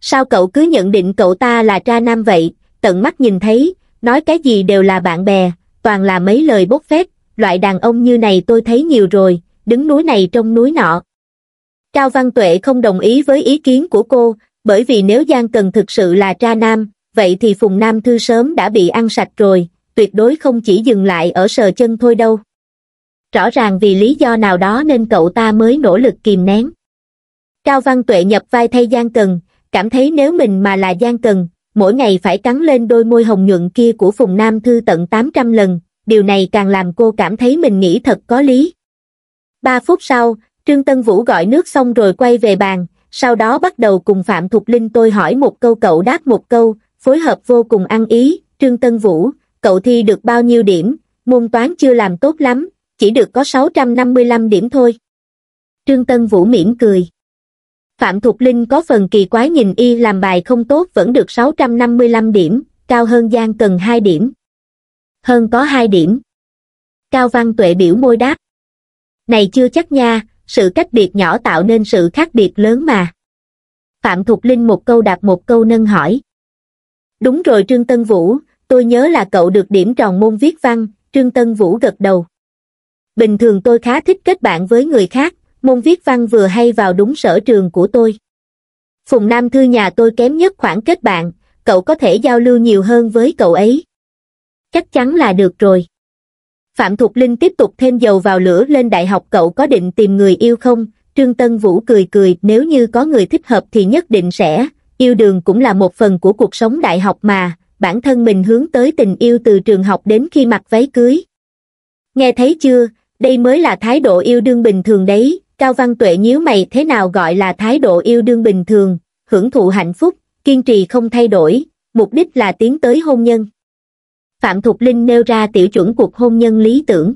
Sao cậu cứ nhận định cậu ta là tra nam vậy, tận mắt nhìn thấy, nói cái gì đều là bạn bè, toàn là mấy lời bốc phét, loại đàn ông như này tôi thấy nhiều rồi, đứng núi này trong núi nọ. Cao Văn Tuệ không đồng ý với ý kiến của cô, bởi vì nếu Giang Cần thực sự là tra nam, vậy thì Phùng Nam Thư sớm đã bị ăn sạch rồi, tuyệt đối không chỉ dừng lại ở sờ chân thôi đâu. Rõ ràng vì lý do nào đó nên cậu ta mới nỗ lực kìm nén. Cao Văn Tuệ nhập vai thay Giang Cần, cảm thấy nếu mình mà là Giang Cần, mỗi ngày phải cắn lên đôi môi hồng nhuận kia của Phùng Nam Thư tận 800 lần, điều này càng làm cô cảm thấy mình nghĩ thật có lý. Ba phút sau, Trương Tân Vũ gọi nước xong rồi quay về bàn, sau đó bắt đầu cùng Phạm Thục Linh tôi hỏi một câu cậu đáp một câu, phối hợp vô cùng ăn ý, Trương Tân Vũ, cậu thi được bao nhiêu điểm, môn toán chưa làm tốt lắm, chỉ được có 655 điểm thôi. Trương Tân Vũ mỉm cười. Phạm Thục Linh có phần kỳ quái nhìn y làm bài không tốt vẫn được 655 điểm, cao hơn Giang cần 2 điểm hơn có hai điểm cao văn tuệ biểu môi đáp này chưa chắc nha sự cách biệt nhỏ tạo nên sự khác biệt lớn mà phạm thục linh một câu đạp một câu nâng hỏi đúng rồi trương tân vũ tôi nhớ là cậu được điểm tròn môn viết văn trương tân vũ gật đầu bình thường tôi khá thích kết bạn với người khác môn viết văn vừa hay vào đúng sở trường của tôi phùng nam thư nhà tôi kém nhất khoảng kết bạn cậu có thể giao lưu nhiều hơn với cậu ấy chắc chắn là được rồi. Phạm Thục Linh tiếp tục thêm dầu vào lửa lên đại học cậu có định tìm người yêu không? Trương Tân Vũ cười cười, nếu như có người thích hợp thì nhất định sẽ, yêu đường cũng là một phần của cuộc sống đại học mà, bản thân mình hướng tới tình yêu từ trường học đến khi mặc váy cưới. Nghe thấy chưa, đây mới là thái độ yêu đương bình thường đấy, Cao Văn Tuệ nhíu mày thế nào gọi là thái độ yêu đương bình thường, hưởng thụ hạnh phúc, kiên trì không thay đổi, mục đích là tiến tới hôn nhân phạm thục linh nêu ra tiểu chuẩn cuộc hôn nhân lý tưởng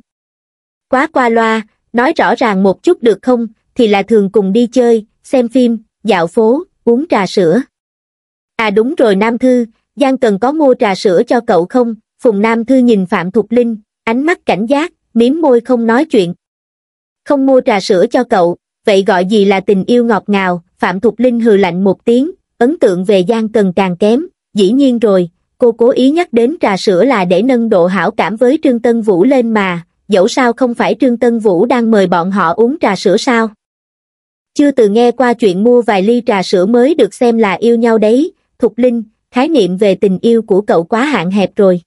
quá qua loa nói rõ ràng một chút được không thì là thường cùng đi chơi xem phim dạo phố uống trà sữa à đúng rồi nam thư giang cần có mua trà sữa cho cậu không phùng nam thư nhìn phạm thục linh ánh mắt cảnh giác miếm môi không nói chuyện không mua trà sữa cho cậu vậy gọi gì là tình yêu ngọt ngào phạm thục linh hừ lạnh một tiếng ấn tượng về giang cần càng kém dĩ nhiên rồi cô cố ý nhắc đến trà sữa là để nâng độ hảo cảm với Trương Tân Vũ lên mà, dẫu sao không phải Trương Tân Vũ đang mời bọn họ uống trà sữa sao. Chưa từ nghe qua chuyện mua vài ly trà sữa mới được xem là yêu nhau đấy, Thục Linh, khái niệm về tình yêu của cậu quá hạn hẹp rồi.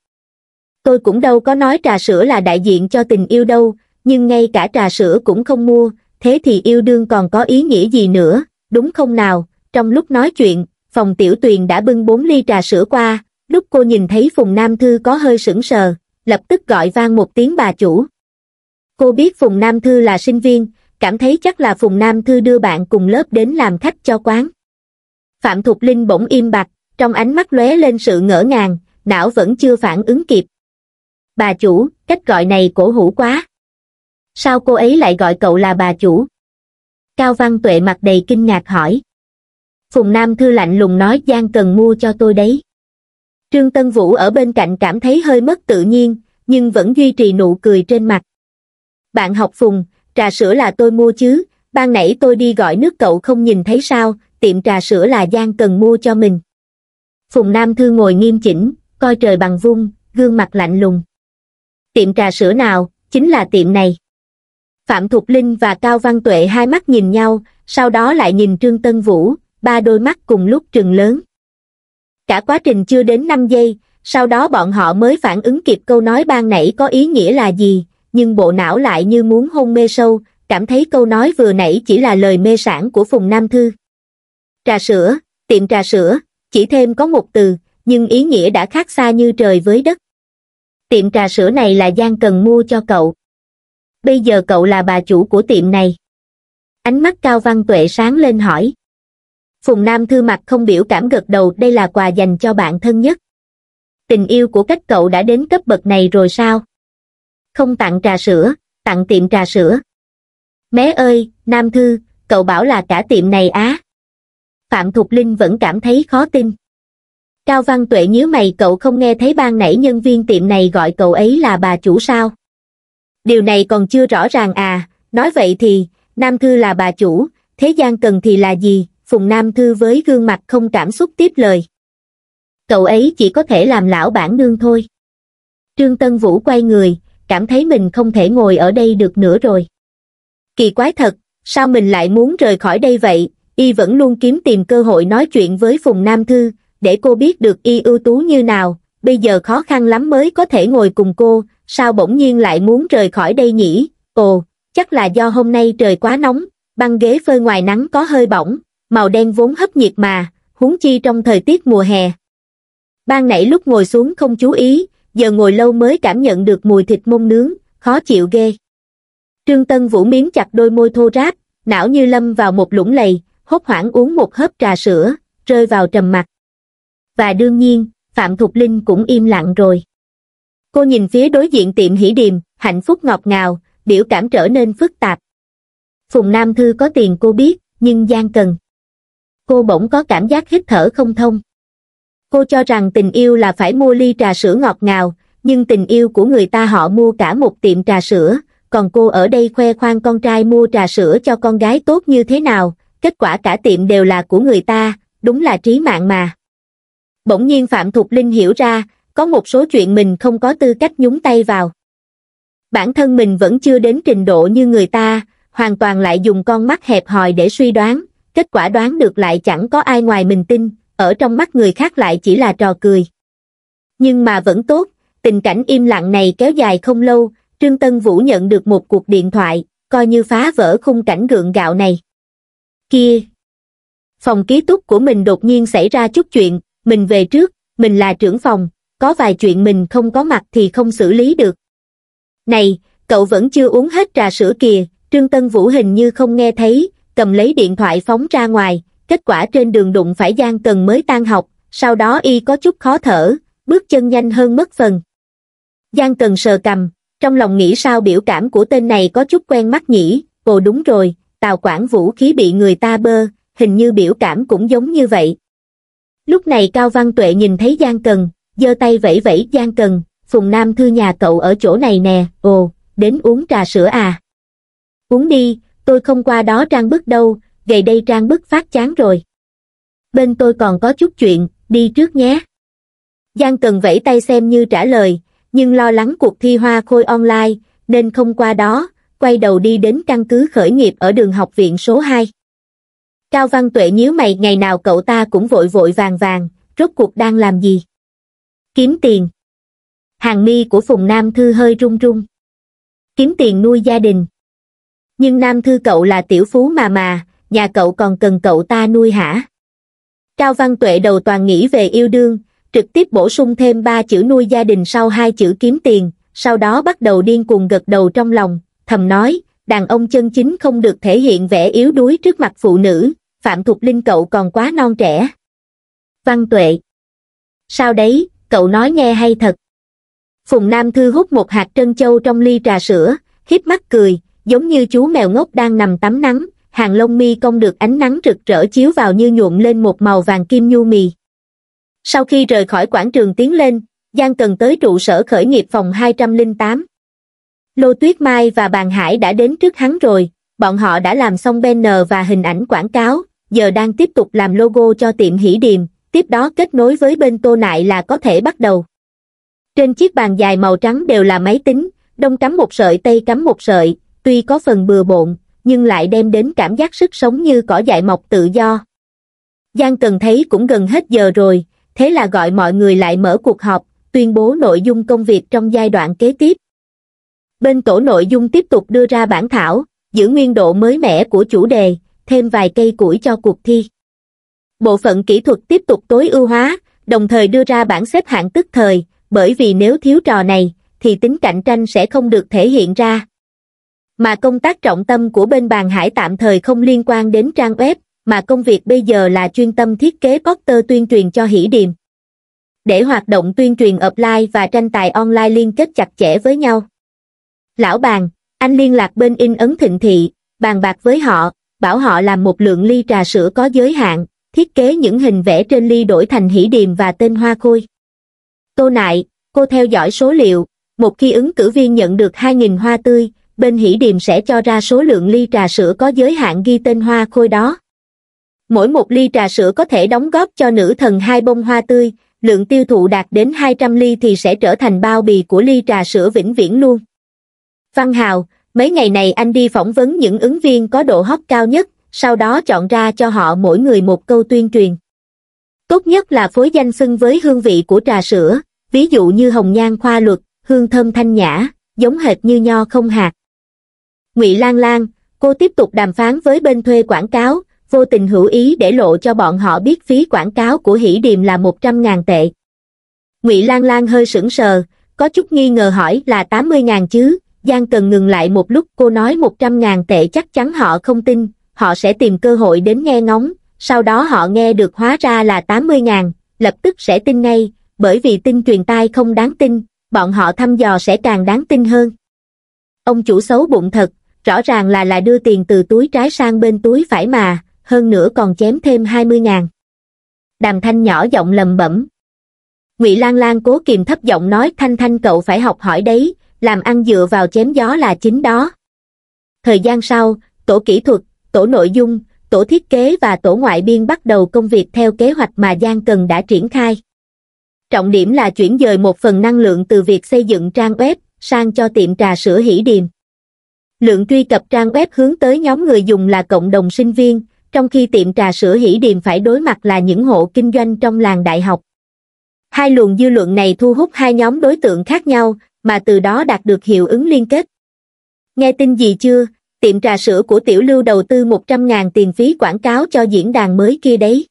Tôi cũng đâu có nói trà sữa là đại diện cho tình yêu đâu, nhưng ngay cả trà sữa cũng không mua, thế thì yêu đương còn có ý nghĩa gì nữa, đúng không nào? Trong lúc nói chuyện, phòng tiểu tuyền đã bưng bốn ly trà sữa qua, lúc cô nhìn thấy Phùng Nam Thư có hơi sững sờ, lập tức gọi vang một tiếng bà chủ. Cô biết Phùng Nam Thư là sinh viên, cảm thấy chắc là Phùng Nam Thư đưa bạn cùng lớp đến làm khách cho quán. Phạm Thục Linh bỗng im bặt, trong ánh mắt lóe lên sự ngỡ ngàng, não vẫn chưa phản ứng kịp. Bà chủ, cách gọi này cổ hủ quá. Sao cô ấy lại gọi cậu là bà chủ? Cao Văn Tuệ mặt đầy kinh ngạc hỏi. Phùng Nam Thư lạnh lùng nói Giang cần mua cho tôi đấy. Trương Tân Vũ ở bên cạnh cảm thấy hơi mất tự nhiên, nhưng vẫn duy trì nụ cười trên mặt. Bạn học Phùng, trà sữa là tôi mua chứ, ban nãy tôi đi gọi nước cậu không nhìn thấy sao, tiệm trà sữa là Giang cần mua cho mình. Phùng Nam Thư ngồi nghiêm chỉnh, coi trời bằng vung, gương mặt lạnh lùng. Tiệm trà sữa nào, chính là tiệm này. Phạm Thục Linh và Cao Văn Tuệ hai mắt nhìn nhau, sau đó lại nhìn Trương Tân Vũ, ba đôi mắt cùng lúc trừng lớn cả quá trình chưa đến 5 giây, sau đó bọn họ mới phản ứng kịp câu nói ban nãy có ý nghĩa là gì, nhưng bộ não lại như muốn hôn mê sâu, cảm thấy câu nói vừa nãy chỉ là lời mê sản của Phùng Nam Thư. Trà sữa, tiệm trà sữa, chỉ thêm có một từ, nhưng ý nghĩa đã khác xa như trời với đất. Tiệm trà sữa này là Giang cần mua cho cậu. Bây giờ cậu là bà chủ của tiệm này. Ánh mắt Cao Văn Tuệ sáng lên hỏi phùng nam thư mặt không biểu cảm gật đầu đây là quà dành cho bạn thân nhất tình yêu của các cậu đã đến cấp bậc này rồi sao không tặng trà sữa tặng tiệm trà sữa mé ơi nam thư cậu bảo là cả tiệm này á phạm thục linh vẫn cảm thấy khó tin cao văn tuệ nhíu mày cậu không nghe thấy ban nãy nhân viên tiệm này gọi cậu ấy là bà chủ sao điều này còn chưa rõ ràng à nói vậy thì nam thư là bà chủ thế gian cần thì là gì Phùng Nam Thư với gương mặt không cảm xúc tiếp lời. Cậu ấy chỉ có thể làm lão bản nương thôi. Trương Tân Vũ quay người, cảm thấy mình không thể ngồi ở đây được nữa rồi. Kỳ quái thật, sao mình lại muốn rời khỏi đây vậy, y vẫn luôn kiếm tìm cơ hội nói chuyện với Phùng Nam Thư, để cô biết được y ưu tú như nào, bây giờ khó khăn lắm mới có thể ngồi cùng cô, sao bỗng nhiên lại muốn rời khỏi đây nhỉ, ồ, chắc là do hôm nay trời quá nóng, băng ghế phơi ngoài nắng có hơi bỏng, màu đen vốn hấp nhiệt mà huống chi trong thời tiết mùa hè ban nãy lúc ngồi xuống không chú ý giờ ngồi lâu mới cảm nhận được mùi thịt mông nướng khó chịu ghê trương tân vũ miếng chặt đôi môi thô ráp não như lâm vào một lũng lầy hốt hoảng uống một hớp trà sữa rơi vào trầm mặc và đương nhiên phạm thục linh cũng im lặng rồi cô nhìn phía đối diện tiệm hỉ điềm hạnh phúc ngọt ngào biểu cảm trở nên phức tạp phùng nam thư có tiền cô biết nhưng gian cần cô bỗng có cảm giác hít thở không thông. Cô cho rằng tình yêu là phải mua ly trà sữa ngọt ngào, nhưng tình yêu của người ta họ mua cả một tiệm trà sữa, còn cô ở đây khoe khoang con trai mua trà sữa cho con gái tốt như thế nào, kết quả cả tiệm đều là của người ta, đúng là trí mạng mà. Bỗng nhiên Phạm Thục Linh hiểu ra, có một số chuyện mình không có tư cách nhúng tay vào. Bản thân mình vẫn chưa đến trình độ như người ta, hoàn toàn lại dùng con mắt hẹp hòi để suy đoán, kết quả đoán được lại chẳng có ai ngoài mình tin, ở trong mắt người khác lại chỉ là trò cười. Nhưng mà vẫn tốt, tình cảnh im lặng này kéo dài không lâu, Trương Tân Vũ nhận được một cuộc điện thoại, coi như phá vỡ khung cảnh gượng gạo này. Kia! Phòng ký túc của mình đột nhiên xảy ra chút chuyện, mình về trước, mình là trưởng phòng, có vài chuyện mình không có mặt thì không xử lý được. Này, cậu vẫn chưa uống hết trà sữa kìa, Trương Tân Vũ hình như không nghe thấy, cầm lấy điện thoại phóng ra ngoài, kết quả trên đường đụng phải Giang tần mới tan học, sau đó y có chút khó thở, bước chân nhanh hơn mất phần. Giang tần sờ cầm, trong lòng nghĩ sao biểu cảm của tên này có chút quen mắt nhỉ, ồ đúng rồi, tào quản vũ khí bị người ta bơ, hình như biểu cảm cũng giống như vậy. Lúc này Cao Văn Tuệ nhìn thấy Giang Cần, giơ tay vẫy vẫy Giang Cần, Phùng Nam Thư nhà cậu ở chỗ này nè, ồ, đến uống trà sữa à. Uống đi, tôi không qua đó trang bức đâu gầy đây trang bức phát chán rồi bên tôi còn có chút chuyện đi trước nhé giang cần vẫy tay xem như trả lời nhưng lo lắng cuộc thi hoa khôi online nên không qua đó quay đầu đi đến căn cứ khởi nghiệp ở đường học viện số hai cao văn tuệ nhíu mày ngày nào cậu ta cũng vội vội vàng vàng rốt cuộc đang làm gì kiếm tiền hàng mi của phùng nam thư hơi run run kiếm tiền nuôi gia đình nhưng nam thư cậu là tiểu phú mà mà nhà cậu còn cần cậu ta nuôi hả cao văn tuệ đầu toàn nghĩ về yêu đương trực tiếp bổ sung thêm ba chữ nuôi gia đình sau hai chữ kiếm tiền sau đó bắt đầu điên cuồng gật đầu trong lòng thầm nói đàn ông chân chính không được thể hiện vẻ yếu đuối trước mặt phụ nữ phạm thục linh cậu còn quá non trẻ văn tuệ sao đấy cậu nói nghe hay thật phùng nam thư hút một hạt trân châu trong ly trà sữa híp mắt cười giống như chú mèo ngốc đang nằm tắm nắng hàng lông mi cong được ánh nắng rực rỡ chiếu vào như nhuộm lên một màu vàng kim nhu mì sau khi rời khỏi quảng trường tiến lên giang cần tới trụ sở khởi nghiệp phòng 208. lô tuyết mai và bàn hải đã đến trước hắn rồi bọn họ đã làm xong banner và hình ảnh quảng cáo giờ đang tiếp tục làm logo cho tiệm Hỉ điềm tiếp đó kết nối với bên tô nại là có thể bắt đầu trên chiếc bàn dài màu trắng đều là máy tính đông cắm một sợi tây cắm một sợi tuy có phần bừa bộn, nhưng lại đem đến cảm giác sức sống như cỏ dại mọc tự do. Giang Cần thấy cũng gần hết giờ rồi, thế là gọi mọi người lại mở cuộc họp, tuyên bố nội dung công việc trong giai đoạn kế tiếp. Bên tổ nội dung tiếp tục đưa ra bản thảo, giữ nguyên độ mới mẻ của chủ đề, thêm vài cây củi cho cuộc thi. Bộ phận kỹ thuật tiếp tục tối ưu hóa, đồng thời đưa ra bảng xếp hạng tức thời, bởi vì nếu thiếu trò này, thì tính cạnh tranh sẽ không được thể hiện ra mà công tác trọng tâm của bên bàn hải tạm thời không liên quan đến trang web, mà công việc bây giờ là chuyên tâm thiết kế poster tuyên truyền cho hỷ điềm. Để hoạt động tuyên truyền offline và tranh tài online liên kết chặt chẽ với nhau. Lão bàn, anh liên lạc bên in ấn thịnh thị, bàn bạc với họ, bảo họ làm một lượng ly trà sữa có giới hạn, thiết kế những hình vẽ trên ly đổi thành hỷ điềm và tên hoa khôi. Tô nại, cô theo dõi số liệu, một khi ứng cử viên nhận được 2.000 hoa tươi, bên hỷ điềm sẽ cho ra số lượng ly trà sữa có giới hạn ghi tên hoa khôi đó. Mỗi một ly trà sữa có thể đóng góp cho nữ thần hai bông hoa tươi, lượng tiêu thụ đạt đến 200 ly thì sẽ trở thành bao bì của ly trà sữa vĩnh viễn luôn. Văn Hào, mấy ngày này anh đi phỏng vấn những ứng viên có độ hot cao nhất, sau đó chọn ra cho họ mỗi người một câu tuyên truyền. Tốt nhất là phối danh xưng với hương vị của trà sữa, ví dụ như hồng nhan khoa luật, hương thơm thanh nhã, giống hệt như nho không hạt ngụy lan lan cô tiếp tục đàm phán với bên thuê quảng cáo vô tình hữu ý để lộ cho bọn họ biết phí quảng cáo của hỷ điềm là một trăm ngàn tệ ngụy lan lan hơi sững sờ có chút nghi ngờ hỏi là tám mươi ngàn chứ giang cần ngừng lại một lúc cô nói một trăm ngàn tệ chắc chắn họ không tin họ sẽ tìm cơ hội đến nghe ngóng sau đó họ nghe được hóa ra là tám mươi ngàn lập tức sẽ tin ngay bởi vì tin truyền tai không đáng tin bọn họ thăm dò sẽ càng đáng tin hơn ông chủ xấu bụng thật rõ ràng là là đưa tiền từ túi trái sang bên túi phải mà, hơn nữa còn chém thêm 20 ngàn. Đàm Thanh nhỏ giọng lầm bẩm. Ngụy Lan Lan cố kìm thấp giọng nói Thanh Thanh cậu phải học hỏi đấy, làm ăn dựa vào chém gió là chính đó. Thời gian sau, tổ kỹ thuật, tổ nội dung, tổ thiết kế và tổ ngoại biên bắt đầu công việc theo kế hoạch mà Giang Cần đã triển khai. Trọng điểm là chuyển dời một phần năng lượng từ việc xây dựng trang web sang cho tiệm trà sữa Hỷ Điềm. Lượng truy cập trang web hướng tới nhóm người dùng là cộng đồng sinh viên, trong khi tiệm trà sữa Hỷ Điềm phải đối mặt là những hộ kinh doanh trong làng đại học. Hai luồng dư luận này thu hút hai nhóm đối tượng khác nhau, mà từ đó đạt được hiệu ứng liên kết. Nghe tin gì chưa, tiệm trà sữa của Tiểu Lưu đầu tư 100.000 tiền phí quảng cáo cho diễn đàn mới kia đấy.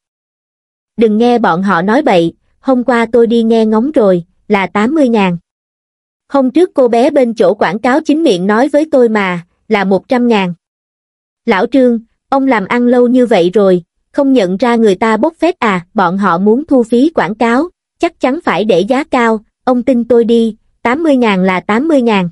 Đừng nghe bọn họ nói bậy, hôm qua tôi đi nghe ngóng rồi, là 80.000 hôm trước cô bé bên chỗ quảng cáo chính miệng nói với tôi mà là một trăm ngàn lão trương ông làm ăn lâu như vậy rồi không nhận ra người ta bốc phét à bọn họ muốn thu phí quảng cáo chắc chắn phải để giá cao ông tin tôi đi tám mươi ngàn là tám mươi ngàn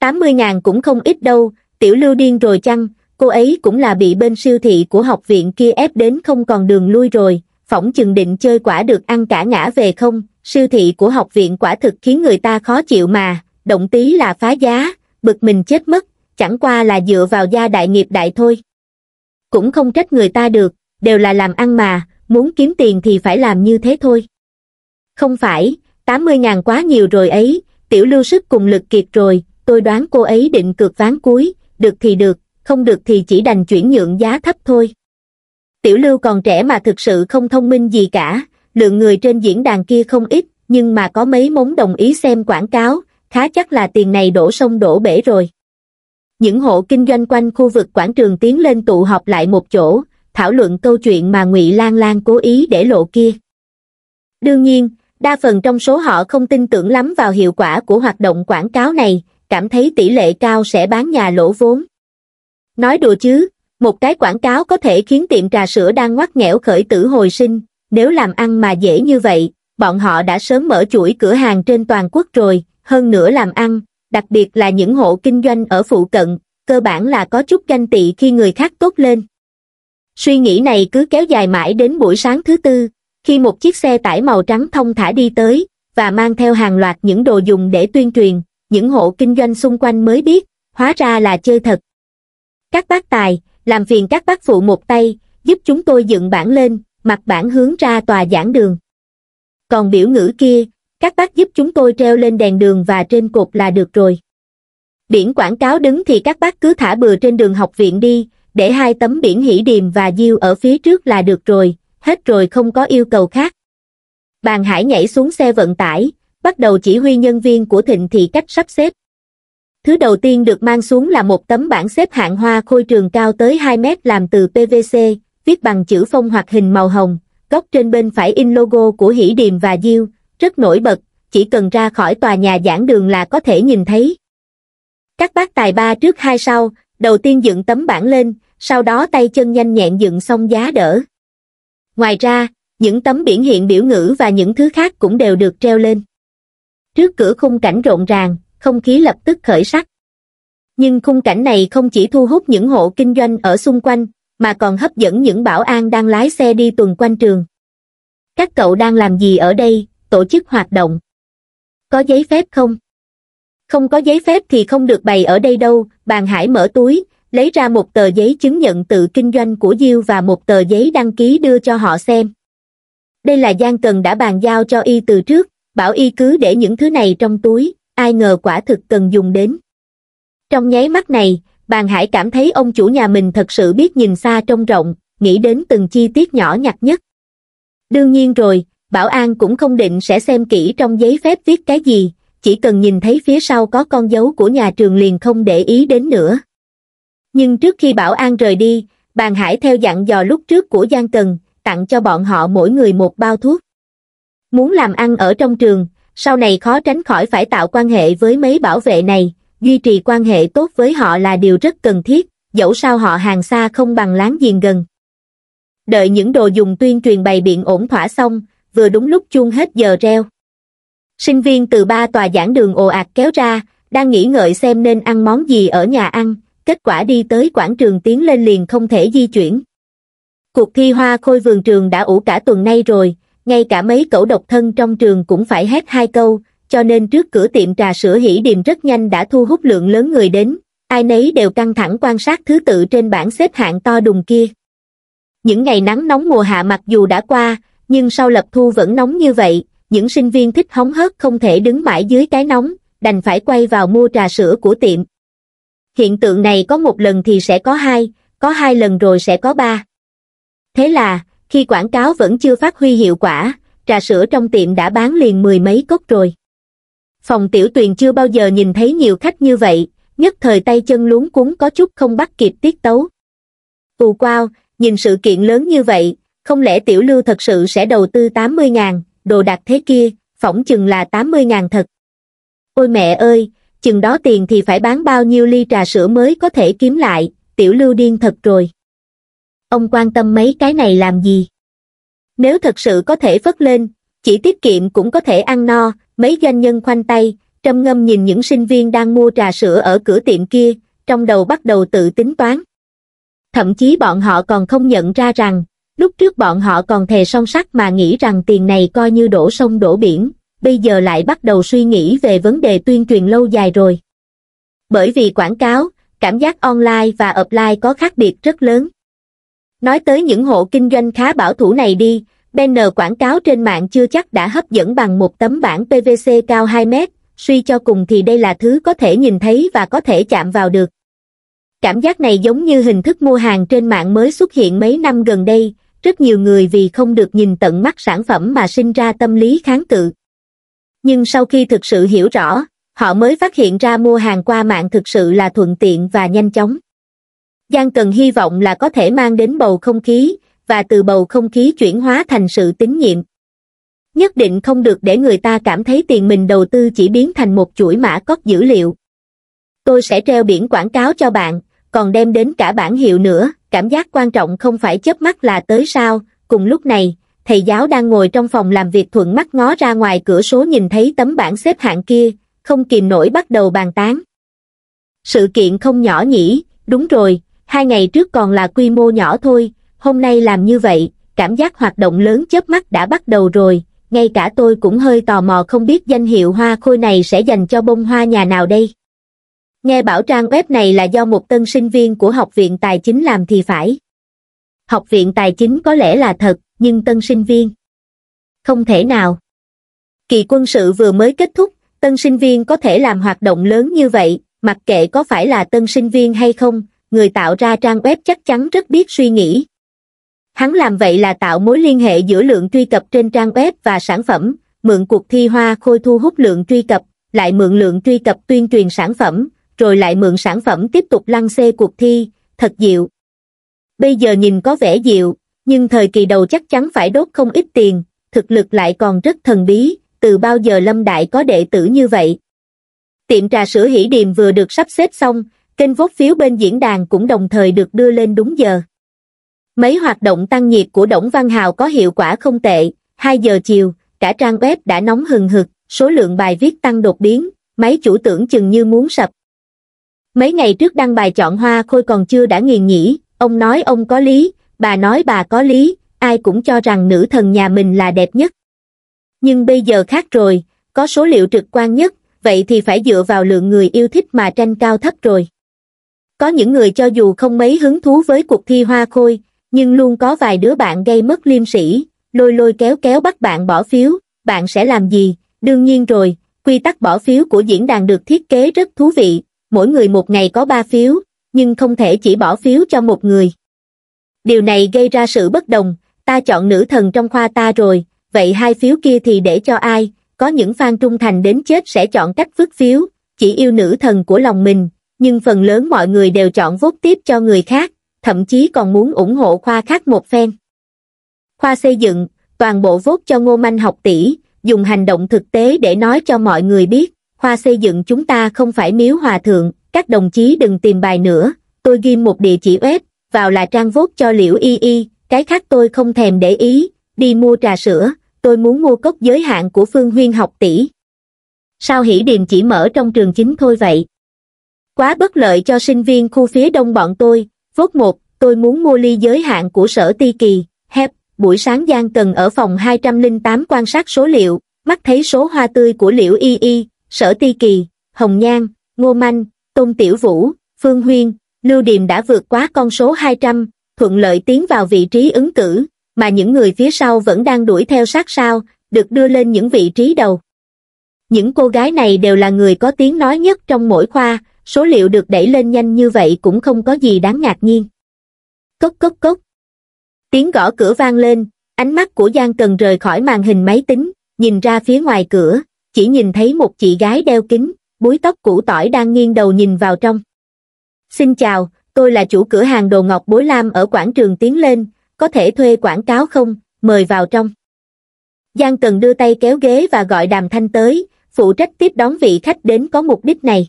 tám mươi ngàn cũng không ít đâu tiểu lưu điên rồi chăng cô ấy cũng là bị bên siêu thị của học viện kia ép đến không còn đường lui rồi phỏng chừng định chơi quả được ăn cả ngã về không siêu thị của học viện quả thực khiến người ta khó chịu mà, động tí là phá giá, bực mình chết mất, chẳng qua là dựa vào gia đại nghiệp đại thôi. Cũng không trách người ta được, đều là làm ăn mà, muốn kiếm tiền thì phải làm như thế thôi. Không phải, 80.000 quá nhiều rồi ấy, tiểu lưu sức cùng lực kiệt rồi, tôi đoán cô ấy định cược ván cuối, được thì được, không được thì chỉ đành chuyển nhượng giá thấp thôi. Tiểu lưu còn trẻ mà thực sự không thông minh gì cả, lượng người trên diễn đàn kia không ít, nhưng mà có mấy mống đồng ý xem quảng cáo, khá chắc là tiền này đổ sông đổ bể rồi. Những hộ kinh doanh quanh khu vực quảng trường tiến lên tụ họp lại một chỗ, thảo luận câu chuyện mà Ngụy Lan Lan cố ý để lộ kia. Đương nhiên, đa phần trong số họ không tin tưởng lắm vào hiệu quả của hoạt động quảng cáo này, cảm thấy tỷ lệ cao sẽ bán nhà lỗ vốn. Nói đùa chứ, một cái quảng cáo có thể khiến tiệm trà sữa đang ngoắt nghẽo khởi tử hồi sinh, nếu làm ăn mà dễ như vậy, bọn họ đã sớm mở chuỗi cửa hàng trên toàn quốc rồi, hơn nữa làm ăn, đặc biệt là những hộ kinh doanh ở phụ cận, cơ bản là có chút ganh tị khi người khác tốt lên. Suy nghĩ này cứ kéo dài mãi đến buổi sáng thứ tư, khi một chiếc xe tải màu trắng thông thả đi tới, và mang theo hàng loạt những đồ dùng để tuyên truyền, những hộ kinh doanh xung quanh mới biết, hóa ra là chơi thật. Các bác tài, làm phiền các bác phụ một tay, giúp chúng tôi dựng bảng lên, mặt bản hướng ra tòa giảng đường. Còn biểu ngữ kia, các bác giúp chúng tôi treo lên đèn đường và trên cột là được rồi. Biển quảng cáo đứng thì các bác cứ thả bừa trên đường học viện đi, để hai tấm biển hỷ điềm và diêu ở phía trước là được rồi, hết rồi không có yêu cầu khác. Bàn Hải nhảy xuống xe vận tải, bắt đầu chỉ huy nhân viên của Thịnh Thị cách sắp xếp. Thứ đầu tiên được mang xuống là một tấm bảng xếp hạng hoa khôi trường cao tới 2 mét làm từ PVC, viết bằng chữ phong hoặc hình màu hồng, góc trên bên phải in logo của Hỷ Điềm và Diêu, rất nổi bật, chỉ cần ra khỏi tòa nhà giảng đường là có thể nhìn thấy. Các bác tài ba trước hai sau, đầu tiên dựng tấm bảng lên, sau đó tay chân nhanh nhẹn dựng xong giá đỡ. Ngoài ra, những tấm biển hiện biểu ngữ và những thứ khác cũng đều được treo lên. Trước cửa khung cảnh rộn ràng, không khí lập tức khởi sắc. Nhưng khung cảnh này không chỉ thu hút những hộ kinh doanh ở xung quanh, mà còn hấp dẫn những bảo an đang lái xe đi tuần quanh trường các cậu đang làm gì ở đây tổ chức hoạt động có giấy phép không không có giấy phép thì không được bày ở đây đâu bàn hải mở túi lấy ra một tờ giấy chứng nhận tự kinh doanh của diêu và một tờ giấy đăng ký đưa cho họ xem đây là Giang cần đã bàn giao cho y từ trước bảo y cứ để những thứ này trong túi ai ngờ quả thực cần dùng đến trong nháy mắt này Bàn Hải cảm thấy ông chủ nhà mình thật sự biết nhìn xa trông rộng, nghĩ đến từng chi tiết nhỏ nhặt nhất. Đương nhiên rồi, Bảo An cũng không định sẽ xem kỹ trong giấy phép viết cái gì, chỉ cần nhìn thấy phía sau có con dấu của nhà trường liền không để ý đến nữa. Nhưng trước khi Bảo An rời đi, Bàn Hải theo dặn dò lúc trước của Giang Cần, tặng cho bọn họ mỗi người một bao thuốc. Muốn làm ăn ở trong trường, sau này khó tránh khỏi phải tạo quan hệ với mấy bảo vệ này, duy trì quan hệ tốt với họ là điều rất cần thiết, dẫu sao họ hàng xa không bằng láng giềng gần. Đợi những đồ dùng tuyên truyền bày biện ổn thỏa xong, vừa đúng lúc chuông hết giờ reo. Sinh viên từ ba tòa giảng đường ồ ạt kéo ra, đang nghĩ ngợi xem nên ăn món gì ở nhà ăn, kết quả đi tới quảng trường tiến lên liền không thể di chuyển. Cuộc thi hoa khôi vườn trường đã ủ cả tuần nay rồi, ngay cả mấy cậu độc thân trong trường cũng phải hét hai câu, cho nên trước cửa tiệm trà sữa hỉ điềm rất nhanh đã thu hút lượng lớn người đến, ai nấy đều căng thẳng quan sát thứ tự trên bảng xếp hạng to đùng kia. Những ngày nắng nóng mùa hạ mặc dù đã qua, nhưng sau lập thu vẫn nóng như vậy, những sinh viên thích hóng hớt không thể đứng mãi dưới cái nóng, đành phải quay vào mua trà sữa của tiệm. Hiện tượng này có một lần thì sẽ có hai, có hai lần rồi sẽ có ba. Thế là, khi quảng cáo vẫn chưa phát huy hiệu quả, trà sữa trong tiệm đã bán liền mười mấy cốc rồi phòng tiểu tuyền chưa bao giờ nhìn thấy nhiều khách như vậy, nhất thời tay chân luống cuốn có chút không bắt kịp tiết tấu. Ù quao, nhìn sự kiện lớn như vậy, không lẽ tiểu lưu thật sự sẽ đầu tư 80.000, đồ đạc thế kia, phỏng chừng là 80.000 thật. Ôi mẹ ơi, chừng đó tiền thì phải bán bao nhiêu ly trà sữa mới có thể kiếm lại, tiểu lưu điên thật rồi. Ông quan tâm mấy cái này làm gì? Nếu thật sự có thể phất lên, chỉ tiết kiệm cũng có thể ăn no, mấy doanh nhân khoanh tay, trầm ngâm nhìn những sinh viên đang mua trà sữa ở cửa tiệm kia, trong đầu bắt đầu tự tính toán. Thậm chí bọn họ còn không nhận ra rằng, lúc trước bọn họ còn thề song sắt mà nghĩ rằng tiền này coi như đổ sông đổ biển, bây giờ lại bắt đầu suy nghĩ về vấn đề tuyên truyền lâu dài rồi. Bởi vì quảng cáo, cảm giác online và offline có khác biệt rất lớn. Nói tới những hộ kinh doanh khá bảo thủ này đi, banner quảng cáo trên mạng chưa chắc đã hấp dẫn bằng một tấm bảng PVC cao 2 mét, suy cho cùng thì đây là thứ có thể nhìn thấy và có thể chạm vào được. Cảm giác này giống như hình thức mua hàng trên mạng mới xuất hiện mấy năm gần đây, rất nhiều người vì không được nhìn tận mắt sản phẩm mà sinh ra tâm lý kháng cự. Nhưng sau khi thực sự hiểu rõ, họ mới phát hiện ra mua hàng qua mạng thực sự là thuận tiện và nhanh chóng. Giang cần hy vọng là có thể mang đến bầu không khí, và từ bầu không khí chuyển hóa thành sự tín nhiệm. Nhất định không được để người ta cảm thấy tiền mình đầu tư chỉ biến thành một chuỗi mã cốt dữ liệu. Tôi sẽ treo biển quảng cáo cho bạn, còn đem đến cả bản hiệu nữa, cảm giác quan trọng không phải chớp mắt là tới sao, cùng lúc này, thầy giáo đang ngồi trong phòng làm việc thuận mắt ngó ra ngoài cửa số nhìn thấy tấm bảng xếp hạng kia, không kìm nổi bắt đầu bàn tán. Sự kiện không nhỏ nhỉ, đúng rồi, hai ngày trước còn là quy mô nhỏ thôi, hôm nay làm như vậy cảm giác hoạt động lớn chớp mắt đã bắt đầu rồi ngay cả tôi cũng hơi tò mò không biết danh hiệu hoa khôi này sẽ dành cho bông hoa nhà nào đây nghe bảo trang web này là do một tân sinh viên của học viện tài chính làm thì phải học viện tài chính có lẽ là thật nhưng tân sinh viên không thể nào kỳ quân sự vừa mới kết thúc tân sinh viên có thể làm hoạt động lớn như vậy mặc kệ có phải là tân sinh viên hay không người tạo ra trang web chắc chắn rất biết suy nghĩ Hắn làm vậy là tạo mối liên hệ giữa lượng truy cập trên trang web và sản phẩm, mượn cuộc thi hoa khôi thu hút lượng truy cập, lại mượn lượng truy cập tuyên truyền sản phẩm, rồi lại mượn sản phẩm tiếp tục lăn xê cuộc thi, thật diệu. Bây giờ nhìn có vẻ diệu, nhưng thời kỳ đầu chắc chắn phải đốt không ít tiền, thực lực lại còn rất thần bí, từ bao giờ Lâm Đại có đệ tử như vậy. Tiệm trà sữa hỷ điềm vừa được sắp xếp xong, kênh vốt phiếu bên diễn đàn cũng đồng thời được đưa lên đúng giờ. Mấy hoạt động tăng nhiệt của Đổng Văn Hào có hiệu quả không tệ, 2 giờ chiều, cả trang web đã nóng hừng hực, số lượng bài viết tăng đột biến, mấy chủ tưởng chừng như muốn sập. Mấy ngày trước đăng bài chọn hoa khôi còn chưa đã nghiền nhĩ, ông nói ông có lý, bà nói bà có lý, ai cũng cho rằng nữ thần nhà mình là đẹp nhất. Nhưng bây giờ khác rồi, có số liệu trực quan nhất, vậy thì phải dựa vào lượng người yêu thích mà tranh cao thấp rồi. Có những người cho dù không mấy hứng thú với cuộc thi hoa khôi, nhưng luôn có vài đứa bạn gây mất liêm sỉ, lôi lôi kéo kéo bắt bạn bỏ phiếu bạn sẽ làm gì đương nhiên rồi quy tắc bỏ phiếu của diễn đàn được thiết kế rất thú vị mỗi người một ngày có ba phiếu nhưng không thể chỉ bỏ phiếu cho một người điều này gây ra sự bất đồng ta chọn nữ thần trong khoa ta rồi vậy hai phiếu kia thì để cho ai có những fan trung thành đến chết sẽ chọn cách vứt phiếu chỉ yêu nữ thần của lòng mình nhưng phần lớn mọi người đều chọn vốt tiếp cho người khác thậm chí còn muốn ủng hộ khoa khác một phen. Khoa xây dựng, toàn bộ vốt cho Ngô Manh học tỷ, dùng hành động thực tế để nói cho mọi người biết, khoa xây dựng chúng ta không phải miếu hòa thượng, các đồng chí đừng tìm bài nữa, tôi ghi một địa chỉ web, vào là trang vốt cho liễu y y, cái khác tôi không thèm để ý, đi mua trà sữa, tôi muốn mua cốc giới hạn của Phương Huyên học tỷ. Sao hỉ điềm chỉ mở trong trường chính thôi vậy? Quá bất lợi cho sinh viên khu phía đông bọn tôi, Vốt một, tôi muốn mua ly giới hạn của sở ti kỳ, Hep, buổi sáng Giang Cần ở phòng 208 quan sát số liệu, mắt thấy số hoa tươi của liễu y y, sở ti kỳ, hồng nhan, ngô manh, tôn tiểu vũ, phương huyên, lưu điềm đã vượt quá con số 200, thuận lợi tiến vào vị trí ứng cử, mà những người phía sau vẫn đang đuổi theo sát sao, được đưa lên những vị trí đầu. Những cô gái này đều là người có tiếng nói nhất trong mỗi khoa, số liệu được đẩy lên nhanh như vậy cũng không có gì đáng ngạc nhiên. Cốc cốc cốc. Tiếng gõ cửa vang lên, ánh mắt của Giang Cần rời khỏi màn hình máy tính, nhìn ra phía ngoài cửa, chỉ nhìn thấy một chị gái đeo kính, búi tóc củ tỏi đang nghiêng đầu nhìn vào trong. Xin chào, tôi là chủ cửa hàng đồ ngọc bối lam ở quảng trường Tiến Lên, có thể thuê quảng cáo không, mời vào trong. Giang Cần đưa tay kéo ghế và gọi đàm thanh tới, phụ trách tiếp đón vị khách đến có mục đích này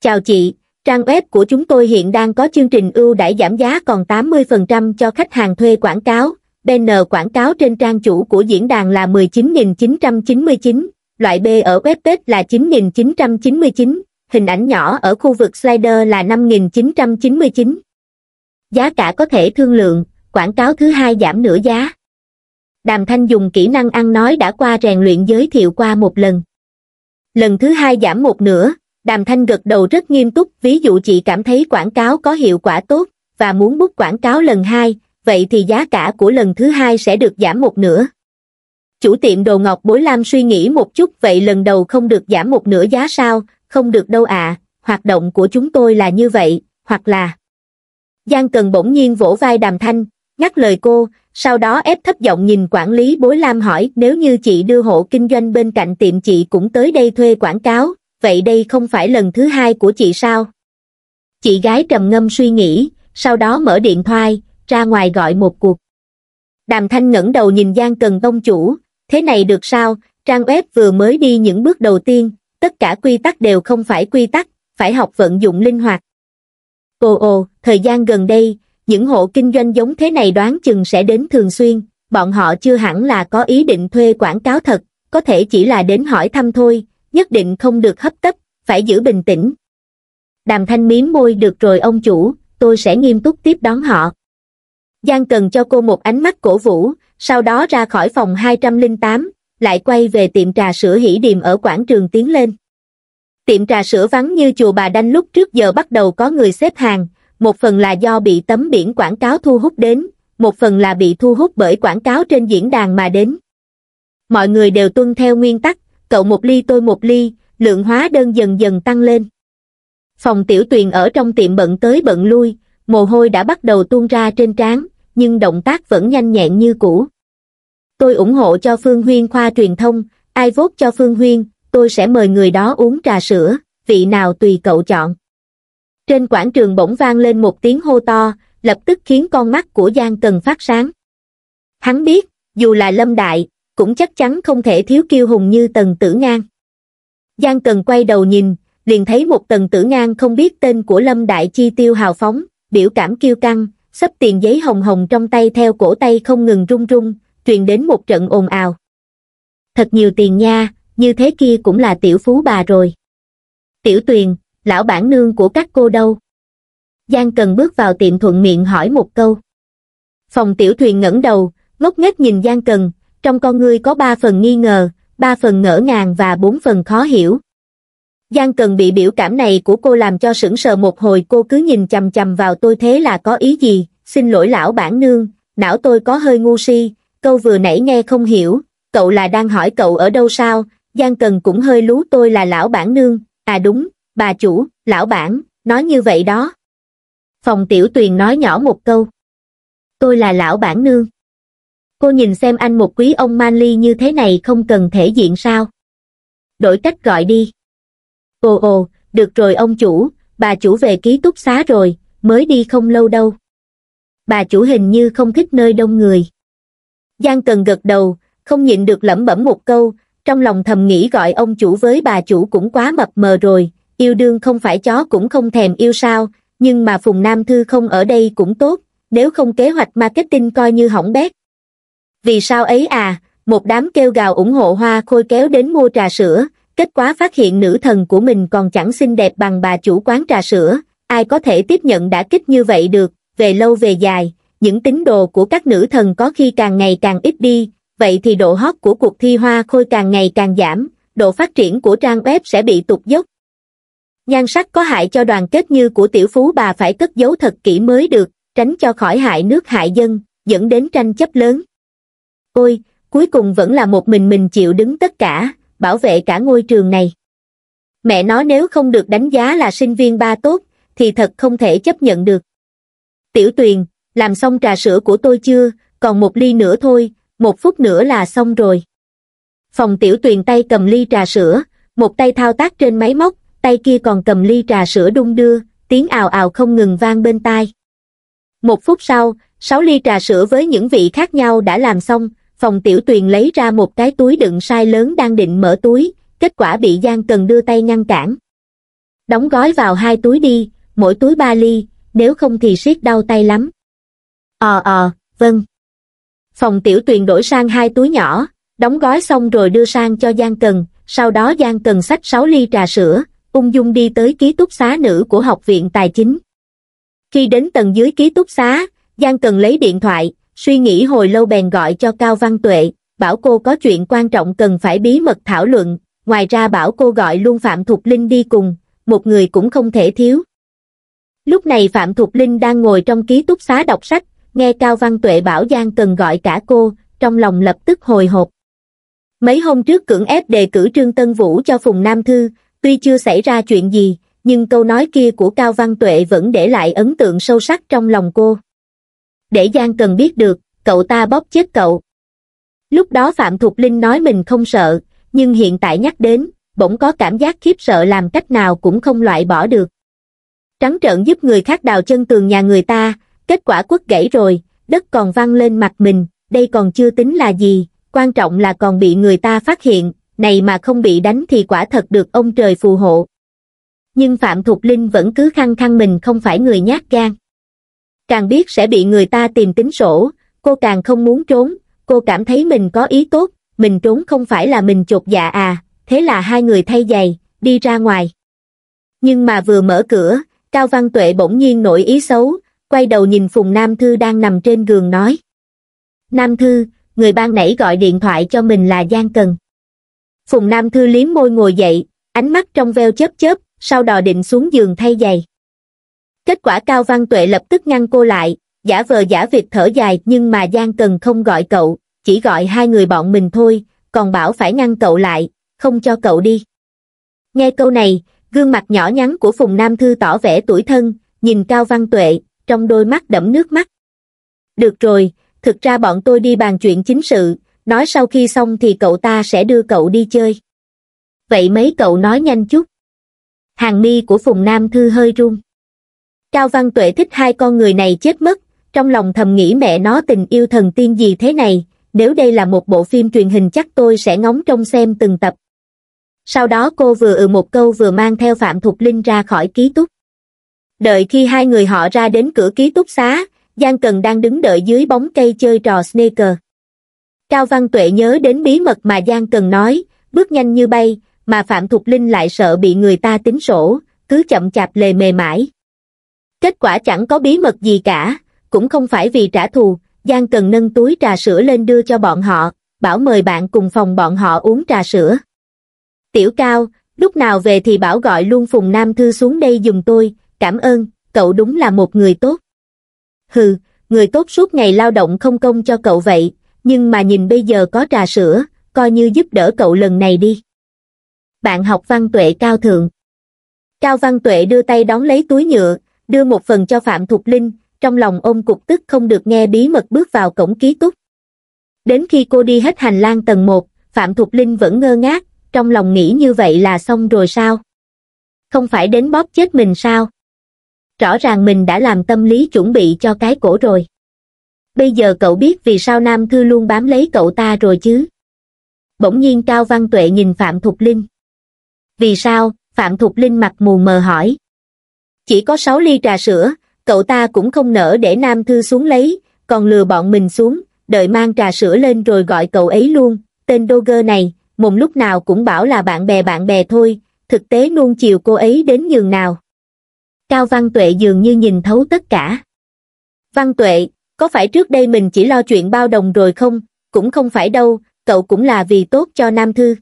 chào chị trang web của chúng tôi hiện đang có chương trình ưu đãi giảm giá còn 80% cho khách hàng thuê quảng cáo banner quảng cáo trên trang chủ của diễn đàn là 19.999, loại B ở web webpage là 9.999, hình ảnh nhỏ ở khu vực slider là 5.999. Giá cả có thể thương lượng, quảng cáo thứ hai giảm nửa giá. Đàm Thanh dùng kỹ năng ăn nói đã qua rèn luyện giới thiệu qua một lần. Lần thứ hai giảm một nửa, đàm thanh gật đầu rất nghiêm túc ví dụ chị cảm thấy quảng cáo có hiệu quả tốt và muốn bút quảng cáo lần hai vậy thì giá cả của lần thứ hai sẽ được giảm một nửa chủ tiệm đồ ngọc bối lam suy nghĩ một chút vậy lần đầu không được giảm một nửa giá sao không được đâu ạ à. hoạt động của chúng tôi là như vậy hoặc là giang cần bỗng nhiên vỗ vai đàm thanh nhắc lời cô sau đó ép thấp giọng nhìn quản lý bối lam hỏi nếu như chị đưa hộ kinh doanh bên cạnh tiệm chị cũng tới đây thuê quảng cáo vậy đây không phải lần thứ hai của chị sao? Chị gái trầm ngâm suy nghĩ, sau đó mở điện thoại, ra ngoài gọi một cuộc. Đàm Thanh ngẩng đầu nhìn Giang Cần Tông chủ, thế này được sao, trang web vừa mới đi những bước đầu tiên, tất cả quy tắc đều không phải quy tắc, phải học vận dụng linh hoạt. Ồ ồ, thời gian gần đây, những hộ kinh doanh giống thế này đoán chừng sẽ đến thường xuyên, bọn họ chưa hẳn là có ý định thuê quảng cáo thật, có thể chỉ là đến hỏi thăm thôi, nhất định không được hấp tấp, phải giữ bình tĩnh. Đàm thanh miếm môi được rồi ông chủ, tôi sẽ nghiêm túc tiếp đón họ. Giang cần cho cô một ánh mắt cổ vũ, sau đó ra khỏi phòng 208, lại quay về tiệm trà sữa hỉ điềm ở quảng trường tiến lên. Tiệm trà sữa vắng như chùa bà đanh lúc trước giờ bắt đầu có người xếp hàng, một phần là do bị tấm biển quảng cáo thu hút đến, một phần là bị thu hút bởi quảng cáo trên diễn đàn mà đến. Mọi người đều tuân theo nguyên tắc, cậu một ly tôi một ly, lượng hóa đơn dần dần tăng lên. Phòng tiểu tuyền ở trong tiệm bận tới bận lui, mồ hôi đã bắt đầu tuôn ra trên trán, nhưng động tác vẫn nhanh nhẹn như cũ. Tôi ủng hộ cho Phương Huyên khoa truyền thông, ai vốt cho Phương Huyên, tôi sẽ mời người đó uống trà sữa, vị nào tùy cậu chọn. Trên quảng trường bỗng vang lên một tiếng hô to, lập tức khiến con mắt của Giang Cần phát sáng. Hắn biết, dù là Lâm Đại, cũng chắc chắn không thể thiếu kiêu hùng như tần tử ngang giang cần quay đầu nhìn liền thấy một tần tử ngang không biết tên của lâm đại chi tiêu hào phóng biểu cảm kiêu căng sắp tiền giấy hồng hồng trong tay theo cổ tay không ngừng rung rung truyền đến một trận ồn ào thật nhiều tiền nha như thế kia cũng là tiểu phú bà rồi tiểu tuyền lão bản nương của các cô đâu giang cần bước vào tiệm thuận miệng hỏi một câu phòng tiểu thuyền ngẩng đầu ngốc nghếch nhìn giang cần trong con ngươi có ba phần nghi ngờ, ba phần ngỡ ngàng và bốn phần khó hiểu. Giang Cần bị biểu cảm này của cô làm cho sững sờ một hồi cô cứ nhìn chầm chầm vào tôi thế là có ý gì, xin lỗi lão bản nương, não tôi có hơi ngu si, câu vừa nãy nghe không hiểu, cậu là đang hỏi cậu ở đâu sao, Giang Cần cũng hơi lú tôi là lão bản nương, à đúng, bà chủ, lão bản, nói như vậy đó. Phòng tiểu tuyền nói nhỏ một câu. Tôi là lão bản nương cô nhìn xem anh một quý ông Manly như thế này không cần thể diện sao? Đổi cách gọi đi. Ồ ồ, được rồi ông chủ, bà chủ về ký túc xá rồi, mới đi không lâu đâu. Bà chủ hình như không thích nơi đông người. Giang cần gật đầu, không nhịn được lẩm bẩm một câu, trong lòng thầm nghĩ gọi ông chủ với bà chủ cũng quá mập mờ rồi, yêu đương không phải chó cũng không thèm yêu sao, nhưng mà Phùng Nam Thư không ở đây cũng tốt, nếu không kế hoạch marketing coi như hỏng bét vì sao ấy à một đám kêu gào ủng hộ hoa khôi kéo đến mua trà sữa kết quả phát hiện nữ thần của mình còn chẳng xinh đẹp bằng bà chủ quán trà sữa ai có thể tiếp nhận đã kích như vậy được về lâu về dài những tín đồ của các nữ thần có khi càng ngày càng ít đi vậy thì độ hot của cuộc thi hoa khôi càng ngày càng giảm độ phát triển của trang web sẽ bị tụt dốc nhan sắc có hại cho đoàn kết như của tiểu phú bà phải cất giấu thật kỹ mới được tránh cho khỏi hại nước hại dân dẫn đến tranh chấp lớn Ôi, cuối cùng vẫn là một mình mình chịu đứng tất cả, bảo vệ cả ngôi trường này. Mẹ nó nếu không được đánh giá là sinh viên ba tốt, thì thật không thể chấp nhận được. Tiểu Tuyền, làm xong trà sữa của tôi chưa, còn một ly nữa thôi, một phút nữa là xong rồi. Phòng Tiểu Tuyền tay cầm ly trà sữa, một tay thao tác trên máy móc, tay kia còn cầm ly trà sữa đung đưa, tiếng ào ào không ngừng vang bên tai. Một phút sau, sáu ly trà sữa với những vị khác nhau đã làm xong, phòng tiểu tuyền lấy ra một cái túi đựng sai lớn đang định mở túi, kết quả bị Giang Cần đưa tay ngăn cản. Đóng gói vào hai túi đi, mỗi túi ba ly, nếu không thì siết đau tay lắm. Ờ ờ, vâng. Phòng tiểu tuyền đổi sang hai túi nhỏ, đóng gói xong rồi đưa sang cho Giang Cần, sau đó Giang Cần xách 6 ly trà sữa, ung dung đi tới ký túc xá nữ của Học viện Tài chính. Khi đến tầng dưới ký túc xá, Giang Cần lấy điện thoại, suy nghĩ hồi lâu bèn gọi cho Cao Văn Tuệ, bảo cô có chuyện quan trọng cần phải bí mật thảo luận, ngoài ra bảo cô gọi luôn Phạm Thục Linh đi cùng, một người cũng không thể thiếu. Lúc này Phạm Thục Linh đang ngồi trong ký túc xá đọc sách, nghe Cao Văn Tuệ bảo Giang cần gọi cả cô, trong lòng lập tức hồi hộp. Mấy hôm trước cưỡng ép đề cử Trương Tân Vũ cho Phùng Nam Thư, tuy chưa xảy ra chuyện gì, nhưng câu nói kia của Cao Văn Tuệ vẫn để lại ấn tượng sâu sắc trong lòng cô để Giang Cần biết được, cậu ta bóp chết cậu. Lúc đó Phạm Thục Linh nói mình không sợ, nhưng hiện tại nhắc đến, bỗng có cảm giác khiếp sợ làm cách nào cũng không loại bỏ được. Trắng trợn giúp người khác đào chân tường nhà người ta, kết quả quất gãy rồi, đất còn văng lên mặt mình, đây còn chưa tính là gì, quan trọng là còn bị người ta phát hiện, này mà không bị đánh thì quả thật được ông trời phù hộ. Nhưng Phạm Thục Linh vẫn cứ khăng khăng mình không phải người nhát gan càng biết sẽ bị người ta tìm tính sổ, cô càng không muốn trốn, cô cảm thấy mình có ý tốt, mình trốn không phải là mình chột dạ à, thế là hai người thay giày, đi ra ngoài. Nhưng mà vừa mở cửa, Cao Văn Tuệ bỗng nhiên nổi ý xấu, quay đầu nhìn Phùng Nam Thư đang nằm trên giường nói. Nam Thư, người ban nãy gọi điện thoại cho mình là Giang Cần. Phùng Nam Thư liếm môi ngồi dậy, ánh mắt trong veo chớp chớp, sau đó định xuống giường thay giày kết quả cao văn tuệ lập tức ngăn cô lại giả vờ giả việc thở dài nhưng mà giang cần không gọi cậu chỉ gọi hai người bọn mình thôi còn bảo phải ngăn cậu lại không cho cậu đi nghe câu này gương mặt nhỏ nhắn của phùng nam thư tỏ vẻ tuổi thân nhìn cao văn tuệ trong đôi mắt đẫm nước mắt được rồi thực ra bọn tôi đi bàn chuyện chính sự nói sau khi xong thì cậu ta sẽ đưa cậu đi chơi vậy mấy cậu nói nhanh chút hàng mi của phùng nam thư hơi rung cao văn tuệ thích hai con người này chết mất trong lòng thầm nghĩ mẹ nó tình yêu thần tiên gì thế này nếu đây là một bộ phim truyền hình chắc tôi sẽ ngóng trông xem từng tập sau đó cô vừa ừ một câu vừa mang theo phạm thục linh ra khỏi ký túc đợi khi hai người họ ra đến cửa ký túc xá giang cần đang đứng đợi dưới bóng cây chơi trò sneaker cao văn tuệ nhớ đến bí mật mà giang cần nói bước nhanh như bay mà phạm thục linh lại sợ bị người ta tính sổ cứ chậm chạp lề mề mãi kết quả chẳng có bí mật gì cả cũng không phải vì trả thù giang cần nâng túi trà sữa lên đưa cho bọn họ bảo mời bạn cùng phòng bọn họ uống trà sữa tiểu cao lúc nào về thì bảo gọi luôn phùng nam thư xuống đây giùm tôi cảm ơn cậu đúng là một người tốt hừ người tốt suốt ngày lao động không công cho cậu vậy nhưng mà nhìn bây giờ có trà sữa coi như giúp đỡ cậu lần này đi bạn học văn tuệ cao thượng cao văn tuệ đưa tay đón lấy túi nhựa đưa một phần cho Phạm Thục Linh, trong lòng ôm cục tức không được nghe bí mật bước vào cổng ký túc. Đến khi cô đi hết hành lang tầng 1, Phạm Thục Linh vẫn ngơ ngác, trong lòng nghĩ như vậy là xong rồi sao? Không phải đến bóp chết mình sao? Rõ ràng mình đã làm tâm lý chuẩn bị cho cái cổ rồi. Bây giờ cậu biết vì sao Nam Thư luôn bám lấy cậu ta rồi chứ? Bỗng nhiên Cao Văn Tuệ nhìn Phạm Thục Linh. Vì sao? Phạm Thục Linh mặt mù mờ hỏi, chỉ có sáu ly trà sữa, cậu ta cũng không nỡ để Nam Thư xuống lấy, còn lừa bọn mình xuống, đợi mang trà sữa lên rồi gọi cậu ấy luôn. Tên Doger này, mồm lúc nào cũng bảo là bạn bè bạn bè thôi, thực tế luôn chiều cô ấy đến giường nào. Cao Văn Tuệ dường như nhìn thấu tất cả. Văn Tuệ, có phải trước đây mình chỉ lo chuyện bao đồng rồi không? Cũng không phải đâu, cậu cũng là vì tốt cho Nam Thư.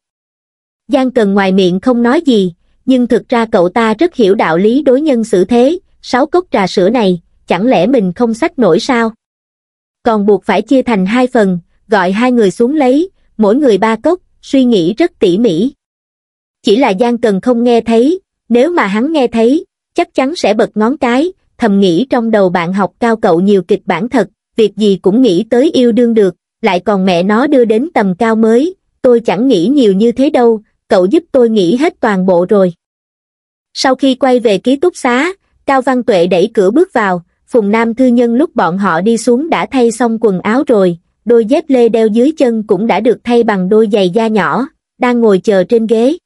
Giang Cần ngoài miệng không nói gì, nhưng thực ra cậu ta rất hiểu đạo lý đối nhân xử thế, sáu cốc trà sữa này, chẳng lẽ mình không sách nổi sao? Còn buộc phải chia thành hai phần, gọi hai người xuống lấy, mỗi người ba cốc, suy nghĩ rất tỉ mỉ. Chỉ là Giang Cần không nghe thấy, nếu mà hắn nghe thấy, chắc chắn sẽ bật ngón cái, thầm nghĩ trong đầu bạn học cao cậu nhiều kịch bản thật, việc gì cũng nghĩ tới yêu đương được, lại còn mẹ nó đưa đến tầm cao mới, tôi chẳng nghĩ nhiều như thế đâu, cậu giúp tôi nghĩ hết toàn bộ rồi sau khi quay về ký túc xá cao văn tuệ đẩy cửa bước vào phùng nam thư nhân lúc bọn họ đi xuống đã thay xong quần áo rồi đôi dép lê đeo dưới chân cũng đã được thay bằng đôi giày da nhỏ đang ngồi chờ trên ghế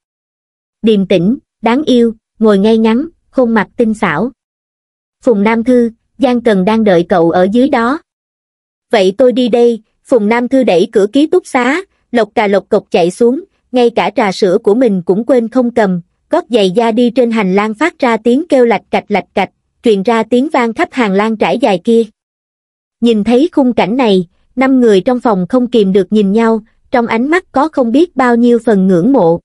điềm tĩnh đáng yêu ngồi ngay ngắn khuôn mặt tinh xảo phùng nam thư giang cần đang đợi cậu ở dưới đó vậy tôi đi đây phùng nam thư đẩy cửa ký túc xá lộc cà lộc cộc chạy xuống ngay cả trà sữa của mình cũng quên không cầm gót giày da đi trên hành lang phát ra tiếng kêu lạch cạch lạch cạch truyền ra tiếng vang khắp hàng lang trải dài kia nhìn thấy khung cảnh này năm người trong phòng không kìm được nhìn nhau trong ánh mắt có không biết bao nhiêu phần ngưỡng mộ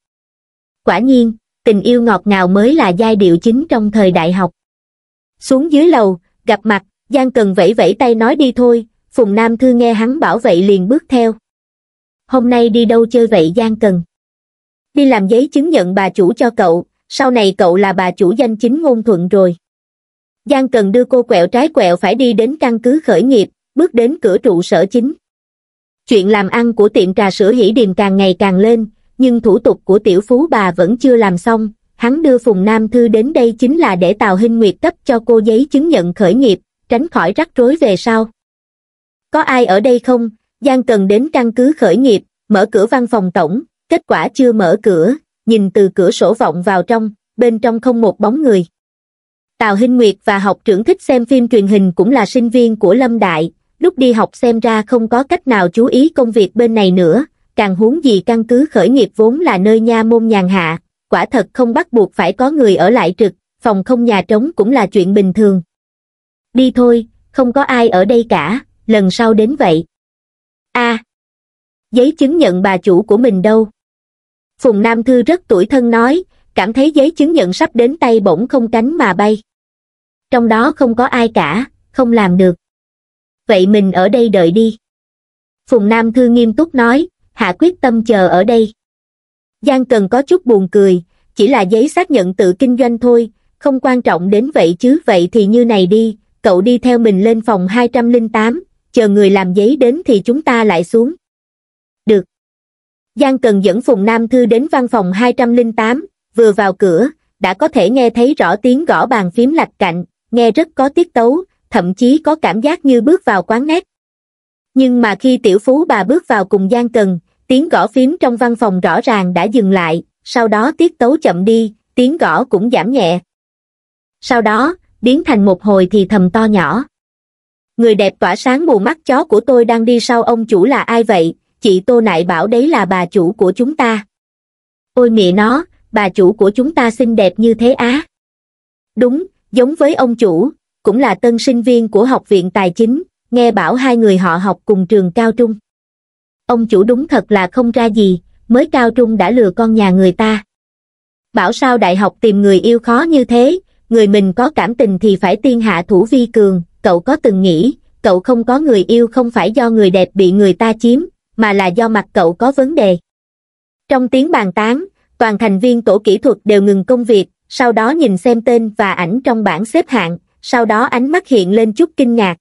quả nhiên tình yêu ngọt ngào mới là giai điệu chính trong thời đại học xuống dưới lầu gặp mặt giang cần vẫy vẫy tay nói đi thôi phùng nam thư nghe hắn bảo vậy liền bước theo hôm nay đi đâu chơi vậy giang cần đi làm giấy chứng nhận bà chủ cho cậu sau này cậu là bà chủ danh chính ngôn thuận rồi giang cần đưa cô quẹo trái quẹo phải đi đến căn cứ khởi nghiệp bước đến cửa trụ sở chính chuyện làm ăn của tiệm trà sữa hỉ điềm càng ngày càng lên nhưng thủ tục của tiểu phú bà vẫn chưa làm xong hắn đưa phùng nam thư đến đây chính là để tào hinh nguyệt cấp cho cô giấy chứng nhận khởi nghiệp tránh khỏi rắc rối về sau có ai ở đây không giang cần đến căn cứ khởi nghiệp mở cửa văn phòng tổng kết quả chưa mở cửa, nhìn từ cửa sổ vọng vào trong, bên trong không một bóng người. Tào Hinh Nguyệt và học trưởng thích xem phim truyền hình cũng là sinh viên của Lâm Đại, lúc đi học xem ra không có cách nào chú ý công việc bên này nữa, càng huống gì căn cứ khởi nghiệp vốn là nơi nha môn nhàn hạ, quả thật không bắt buộc phải có người ở lại trực, phòng không nhà trống cũng là chuyện bình thường. Đi thôi, không có ai ở đây cả, lần sau đến vậy. a à, giấy chứng nhận bà chủ của mình đâu phùng nam thư rất tuổi thân nói cảm thấy giấy chứng nhận sắp đến tay bỗng không cánh mà bay trong đó không có ai cả không làm được vậy mình ở đây đợi đi phùng nam thư nghiêm túc nói hạ quyết tâm chờ ở đây giang cần có chút buồn cười chỉ là giấy xác nhận tự kinh doanh thôi không quan trọng đến vậy chứ vậy thì như này đi cậu đi theo mình lên phòng 208, chờ người làm giấy đến thì chúng ta lại xuống Giang Cần dẫn Phùng Nam Thư đến văn phòng 208, vừa vào cửa, đã có thể nghe thấy rõ tiếng gõ bàn phím lạch cạnh, nghe rất có tiết tấu, thậm chí có cảm giác như bước vào quán nét. Nhưng mà khi tiểu phú bà bước vào cùng Giang Cần, tiếng gõ phím trong văn phòng rõ ràng đã dừng lại, sau đó tiết tấu chậm đi, tiếng gõ cũng giảm nhẹ. Sau đó, biến thành một hồi thì thầm to nhỏ. Người đẹp tỏa sáng mù mắt chó của tôi đang đi sau ông chủ là ai vậy, chị Tô Nại bảo đấy là bà chủ của chúng ta. Ôi mẹ nó, bà chủ của chúng ta xinh đẹp như thế á. Đúng, giống với ông chủ, cũng là tân sinh viên của học viện tài chính, nghe bảo hai người họ học cùng trường cao trung. Ông chủ đúng thật là không ra gì, mới cao trung đã lừa con nhà người ta. Bảo sao đại học tìm người yêu khó như thế, người mình có cảm tình thì phải tiên hạ thủ vi cường, cậu có từng nghĩ, cậu không có người yêu không phải do người đẹp bị người ta chiếm, mà là do mặt cậu có vấn đề trong tiếng bàn tán toàn thành viên tổ kỹ thuật đều ngừng công việc sau đó nhìn xem tên và ảnh trong bảng xếp hạng sau đó ánh mắt hiện lên chút kinh ngạc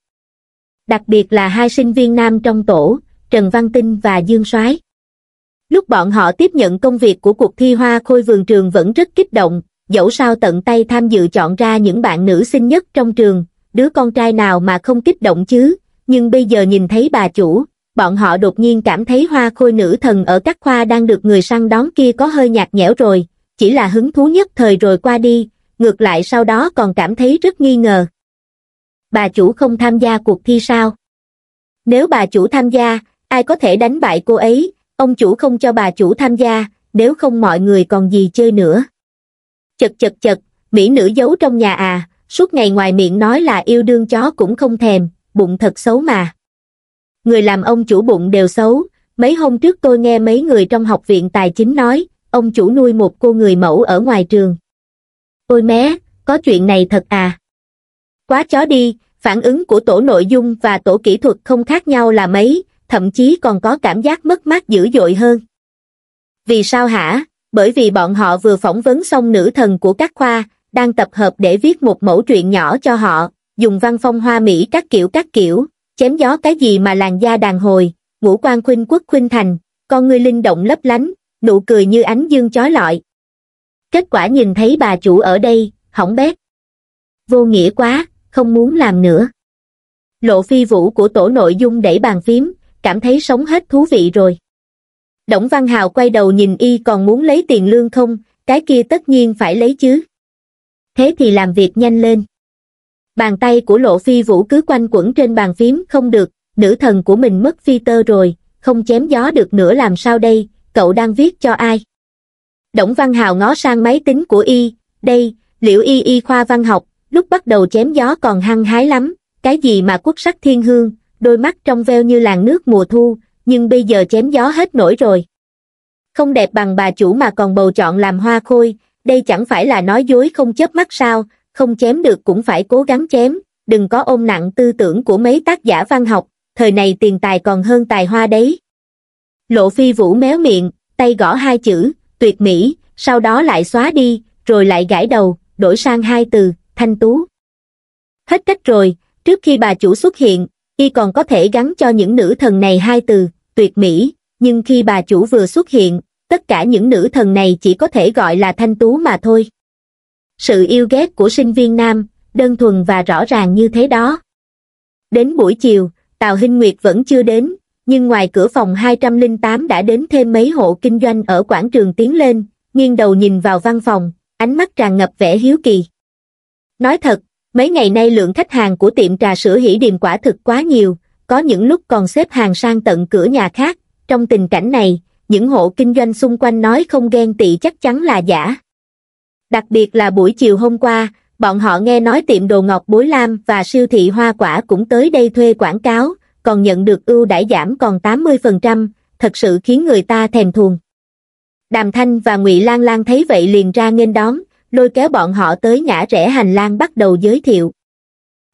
đặc biệt là hai sinh viên nam trong tổ trần văn tinh và dương soái lúc bọn họ tiếp nhận công việc của cuộc thi hoa khôi vườn trường vẫn rất kích động dẫu sao tận tay tham dự chọn ra những bạn nữ xinh nhất trong trường đứa con trai nào mà không kích động chứ nhưng bây giờ nhìn thấy bà chủ bọn họ đột nhiên cảm thấy hoa khôi nữ thần ở các khoa đang được người săn đón kia có hơi nhạt nhẽo rồi, chỉ là hứng thú nhất thời rồi qua đi, ngược lại sau đó còn cảm thấy rất nghi ngờ. Bà chủ không tham gia cuộc thi sao? Nếu bà chủ tham gia, ai có thể đánh bại cô ấy, ông chủ không cho bà chủ tham gia, nếu không mọi người còn gì chơi nữa. Chật chật chật, mỹ nữ giấu trong nhà à, suốt ngày ngoài miệng nói là yêu đương chó cũng không thèm, bụng thật xấu mà người làm ông chủ bụng đều xấu, mấy hôm trước tôi nghe mấy người trong học viện tài chính nói, ông chủ nuôi một cô người mẫu ở ngoài trường. Ôi mé, có chuyện này thật à? Quá chó đi, phản ứng của tổ nội dung và tổ kỹ thuật không khác nhau là mấy, thậm chí còn có cảm giác mất mát dữ dội hơn. Vì sao hả? Bởi vì bọn họ vừa phỏng vấn xong nữ thần của các khoa, đang tập hợp để viết một mẫu truyện nhỏ cho họ, dùng văn phong hoa mỹ các kiểu các kiểu, chém gió cái gì mà làn da đàn hồi, ngũ quan khuynh quốc khuynh thành, con ngươi linh động lấp lánh, nụ cười như ánh dương chói lọi. Kết quả nhìn thấy bà chủ ở đây, hỏng bét. Vô nghĩa quá, không muốn làm nữa. Lộ phi vũ của tổ nội dung đẩy bàn phím, cảm thấy sống hết thú vị rồi. Đổng Văn Hào quay đầu nhìn y còn muốn lấy tiền lương không, cái kia tất nhiên phải lấy chứ. Thế thì làm việc nhanh lên bàn tay của Lộ Phi Vũ cứ quanh quẩn trên bàn phím không được, nữ thần của mình mất phi tơ rồi, không chém gió được nữa làm sao đây, cậu đang viết cho ai? Đổng Văn Hào ngó sang máy tính của y, đây, liệu y y khoa văn học, lúc bắt đầu chém gió còn hăng hái lắm, cái gì mà quốc sắc thiên hương, đôi mắt trong veo như làn nước mùa thu, nhưng bây giờ chém gió hết nổi rồi. Không đẹp bằng bà chủ mà còn bầu chọn làm hoa khôi, đây chẳng phải là nói dối không chớp mắt sao, không chém được cũng phải cố gắng chém, đừng có ôm nặng tư tưởng của mấy tác giả văn học, thời này tiền tài còn hơn tài hoa đấy. Lộ Phi Vũ méo miệng, tay gõ hai chữ, tuyệt mỹ, sau đó lại xóa đi, rồi lại gãi đầu, đổi sang hai từ, thanh tú. Hết cách rồi, trước khi bà chủ xuất hiện, y còn có thể gắn cho những nữ thần này hai từ, tuyệt mỹ, nhưng khi bà chủ vừa xuất hiện, tất cả những nữ thần này chỉ có thể gọi là thanh tú mà thôi sự yêu ghét của sinh viên nam, đơn thuần và rõ ràng như thế đó. Đến buổi chiều, Tào Hinh Nguyệt vẫn chưa đến, nhưng ngoài cửa phòng 208 đã đến thêm mấy hộ kinh doanh ở quảng trường tiến lên, nghiêng đầu nhìn vào văn phòng, ánh mắt tràn ngập vẻ hiếu kỳ. Nói thật, mấy ngày nay lượng khách hàng của tiệm trà sữa hỉ điềm quả thực quá nhiều, có những lúc còn xếp hàng sang tận cửa nhà khác, trong tình cảnh này, những hộ kinh doanh xung quanh nói không ghen tị chắc chắn là giả đặc biệt là buổi chiều hôm qua, bọn họ nghe nói tiệm đồ ngọc bối lam và siêu thị hoa quả cũng tới đây thuê quảng cáo, còn nhận được ưu đãi giảm còn 80%, thật sự khiến người ta thèm thuồng. Đàm Thanh và Ngụy Lan Lan thấy vậy liền ra nghênh đón, lôi kéo bọn họ tới ngã rẽ hành lang bắt đầu giới thiệu.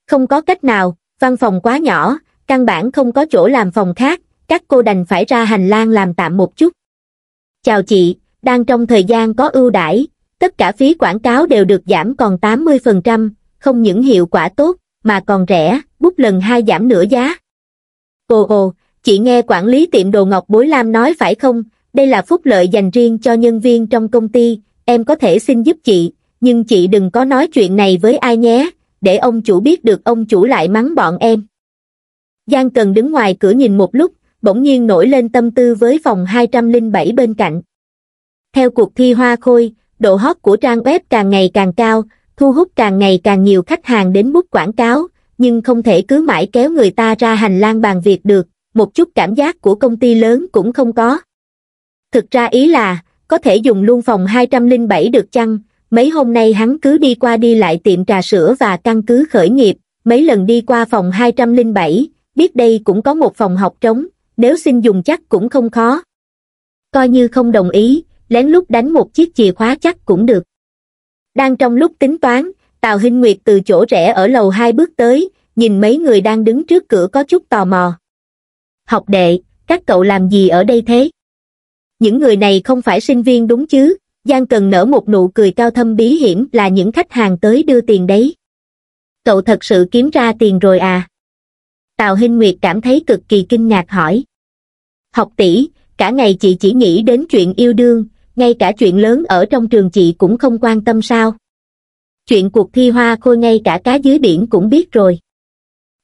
Không có cách nào, văn phòng quá nhỏ, căn bản không có chỗ làm phòng khác, các cô đành phải ra hành lang làm tạm một chút. Chào chị, đang trong thời gian có ưu đãi, tất cả phí quảng cáo đều được giảm còn 80%, không những hiệu quả tốt, mà còn rẻ, bút lần hai giảm nửa giá. Ồ ồ, chị nghe quản lý tiệm đồ ngọc bối lam nói phải không, đây là phúc lợi dành riêng cho nhân viên trong công ty, em có thể xin giúp chị, nhưng chị đừng có nói chuyện này với ai nhé, để ông chủ biết được ông chủ lại mắng bọn em. Giang Cần đứng ngoài cửa nhìn một lúc, bỗng nhiên nổi lên tâm tư với phòng 207 bên cạnh. Theo cuộc thi hoa khôi, độ hot của trang web càng ngày càng cao, thu hút càng ngày càng nhiều khách hàng đến bút quảng cáo, nhưng không thể cứ mãi kéo người ta ra hành lang bàn việc được, một chút cảm giác của công ty lớn cũng không có. Thực ra ý là, có thể dùng luôn phòng 207 được chăng, mấy hôm nay hắn cứ đi qua đi lại tiệm trà sữa và căn cứ khởi nghiệp, mấy lần đi qua phòng 207, biết đây cũng có một phòng học trống, nếu xin dùng chắc cũng không khó. Coi như không đồng ý, lén lút đánh một chiếc chìa khóa chắc cũng được. Đang trong lúc tính toán, Tào Hinh Nguyệt từ chỗ rẽ ở lầu hai bước tới, nhìn mấy người đang đứng trước cửa có chút tò mò. Học đệ, các cậu làm gì ở đây thế? Những người này không phải sinh viên đúng chứ, Giang Cần nở một nụ cười cao thâm bí hiểm là những khách hàng tới đưa tiền đấy. Cậu thật sự kiếm ra tiền rồi à? Tào Hinh Nguyệt cảm thấy cực kỳ kinh ngạc hỏi. Học tỷ, cả ngày chị chỉ nghĩ đến chuyện yêu đương, ngay cả chuyện lớn ở trong trường chị cũng không quan tâm sao. Chuyện cuộc thi hoa khôi ngay cả cá dưới biển cũng biết rồi.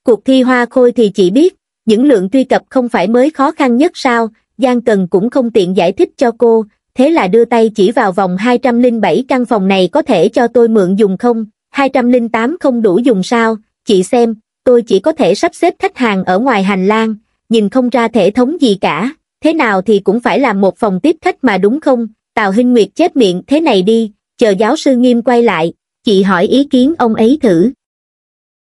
Cuộc thi hoa khôi thì chị biết, những lượng truy cập không phải mới khó khăn nhất sao, Giang Cần cũng không tiện giải thích cho cô, thế là đưa tay chỉ vào vòng 207 căn phòng này có thể cho tôi mượn dùng không, 208 không đủ dùng sao, chị xem, tôi chỉ có thể sắp xếp khách hàng ở ngoài hành lang, nhìn không ra thể thống gì cả, thế nào thì cũng phải là một phòng tiếp khách mà đúng không, Tào Hinh Nguyệt chết miệng thế này đi, chờ giáo sư nghiêm quay lại, chị hỏi ý kiến ông ấy thử,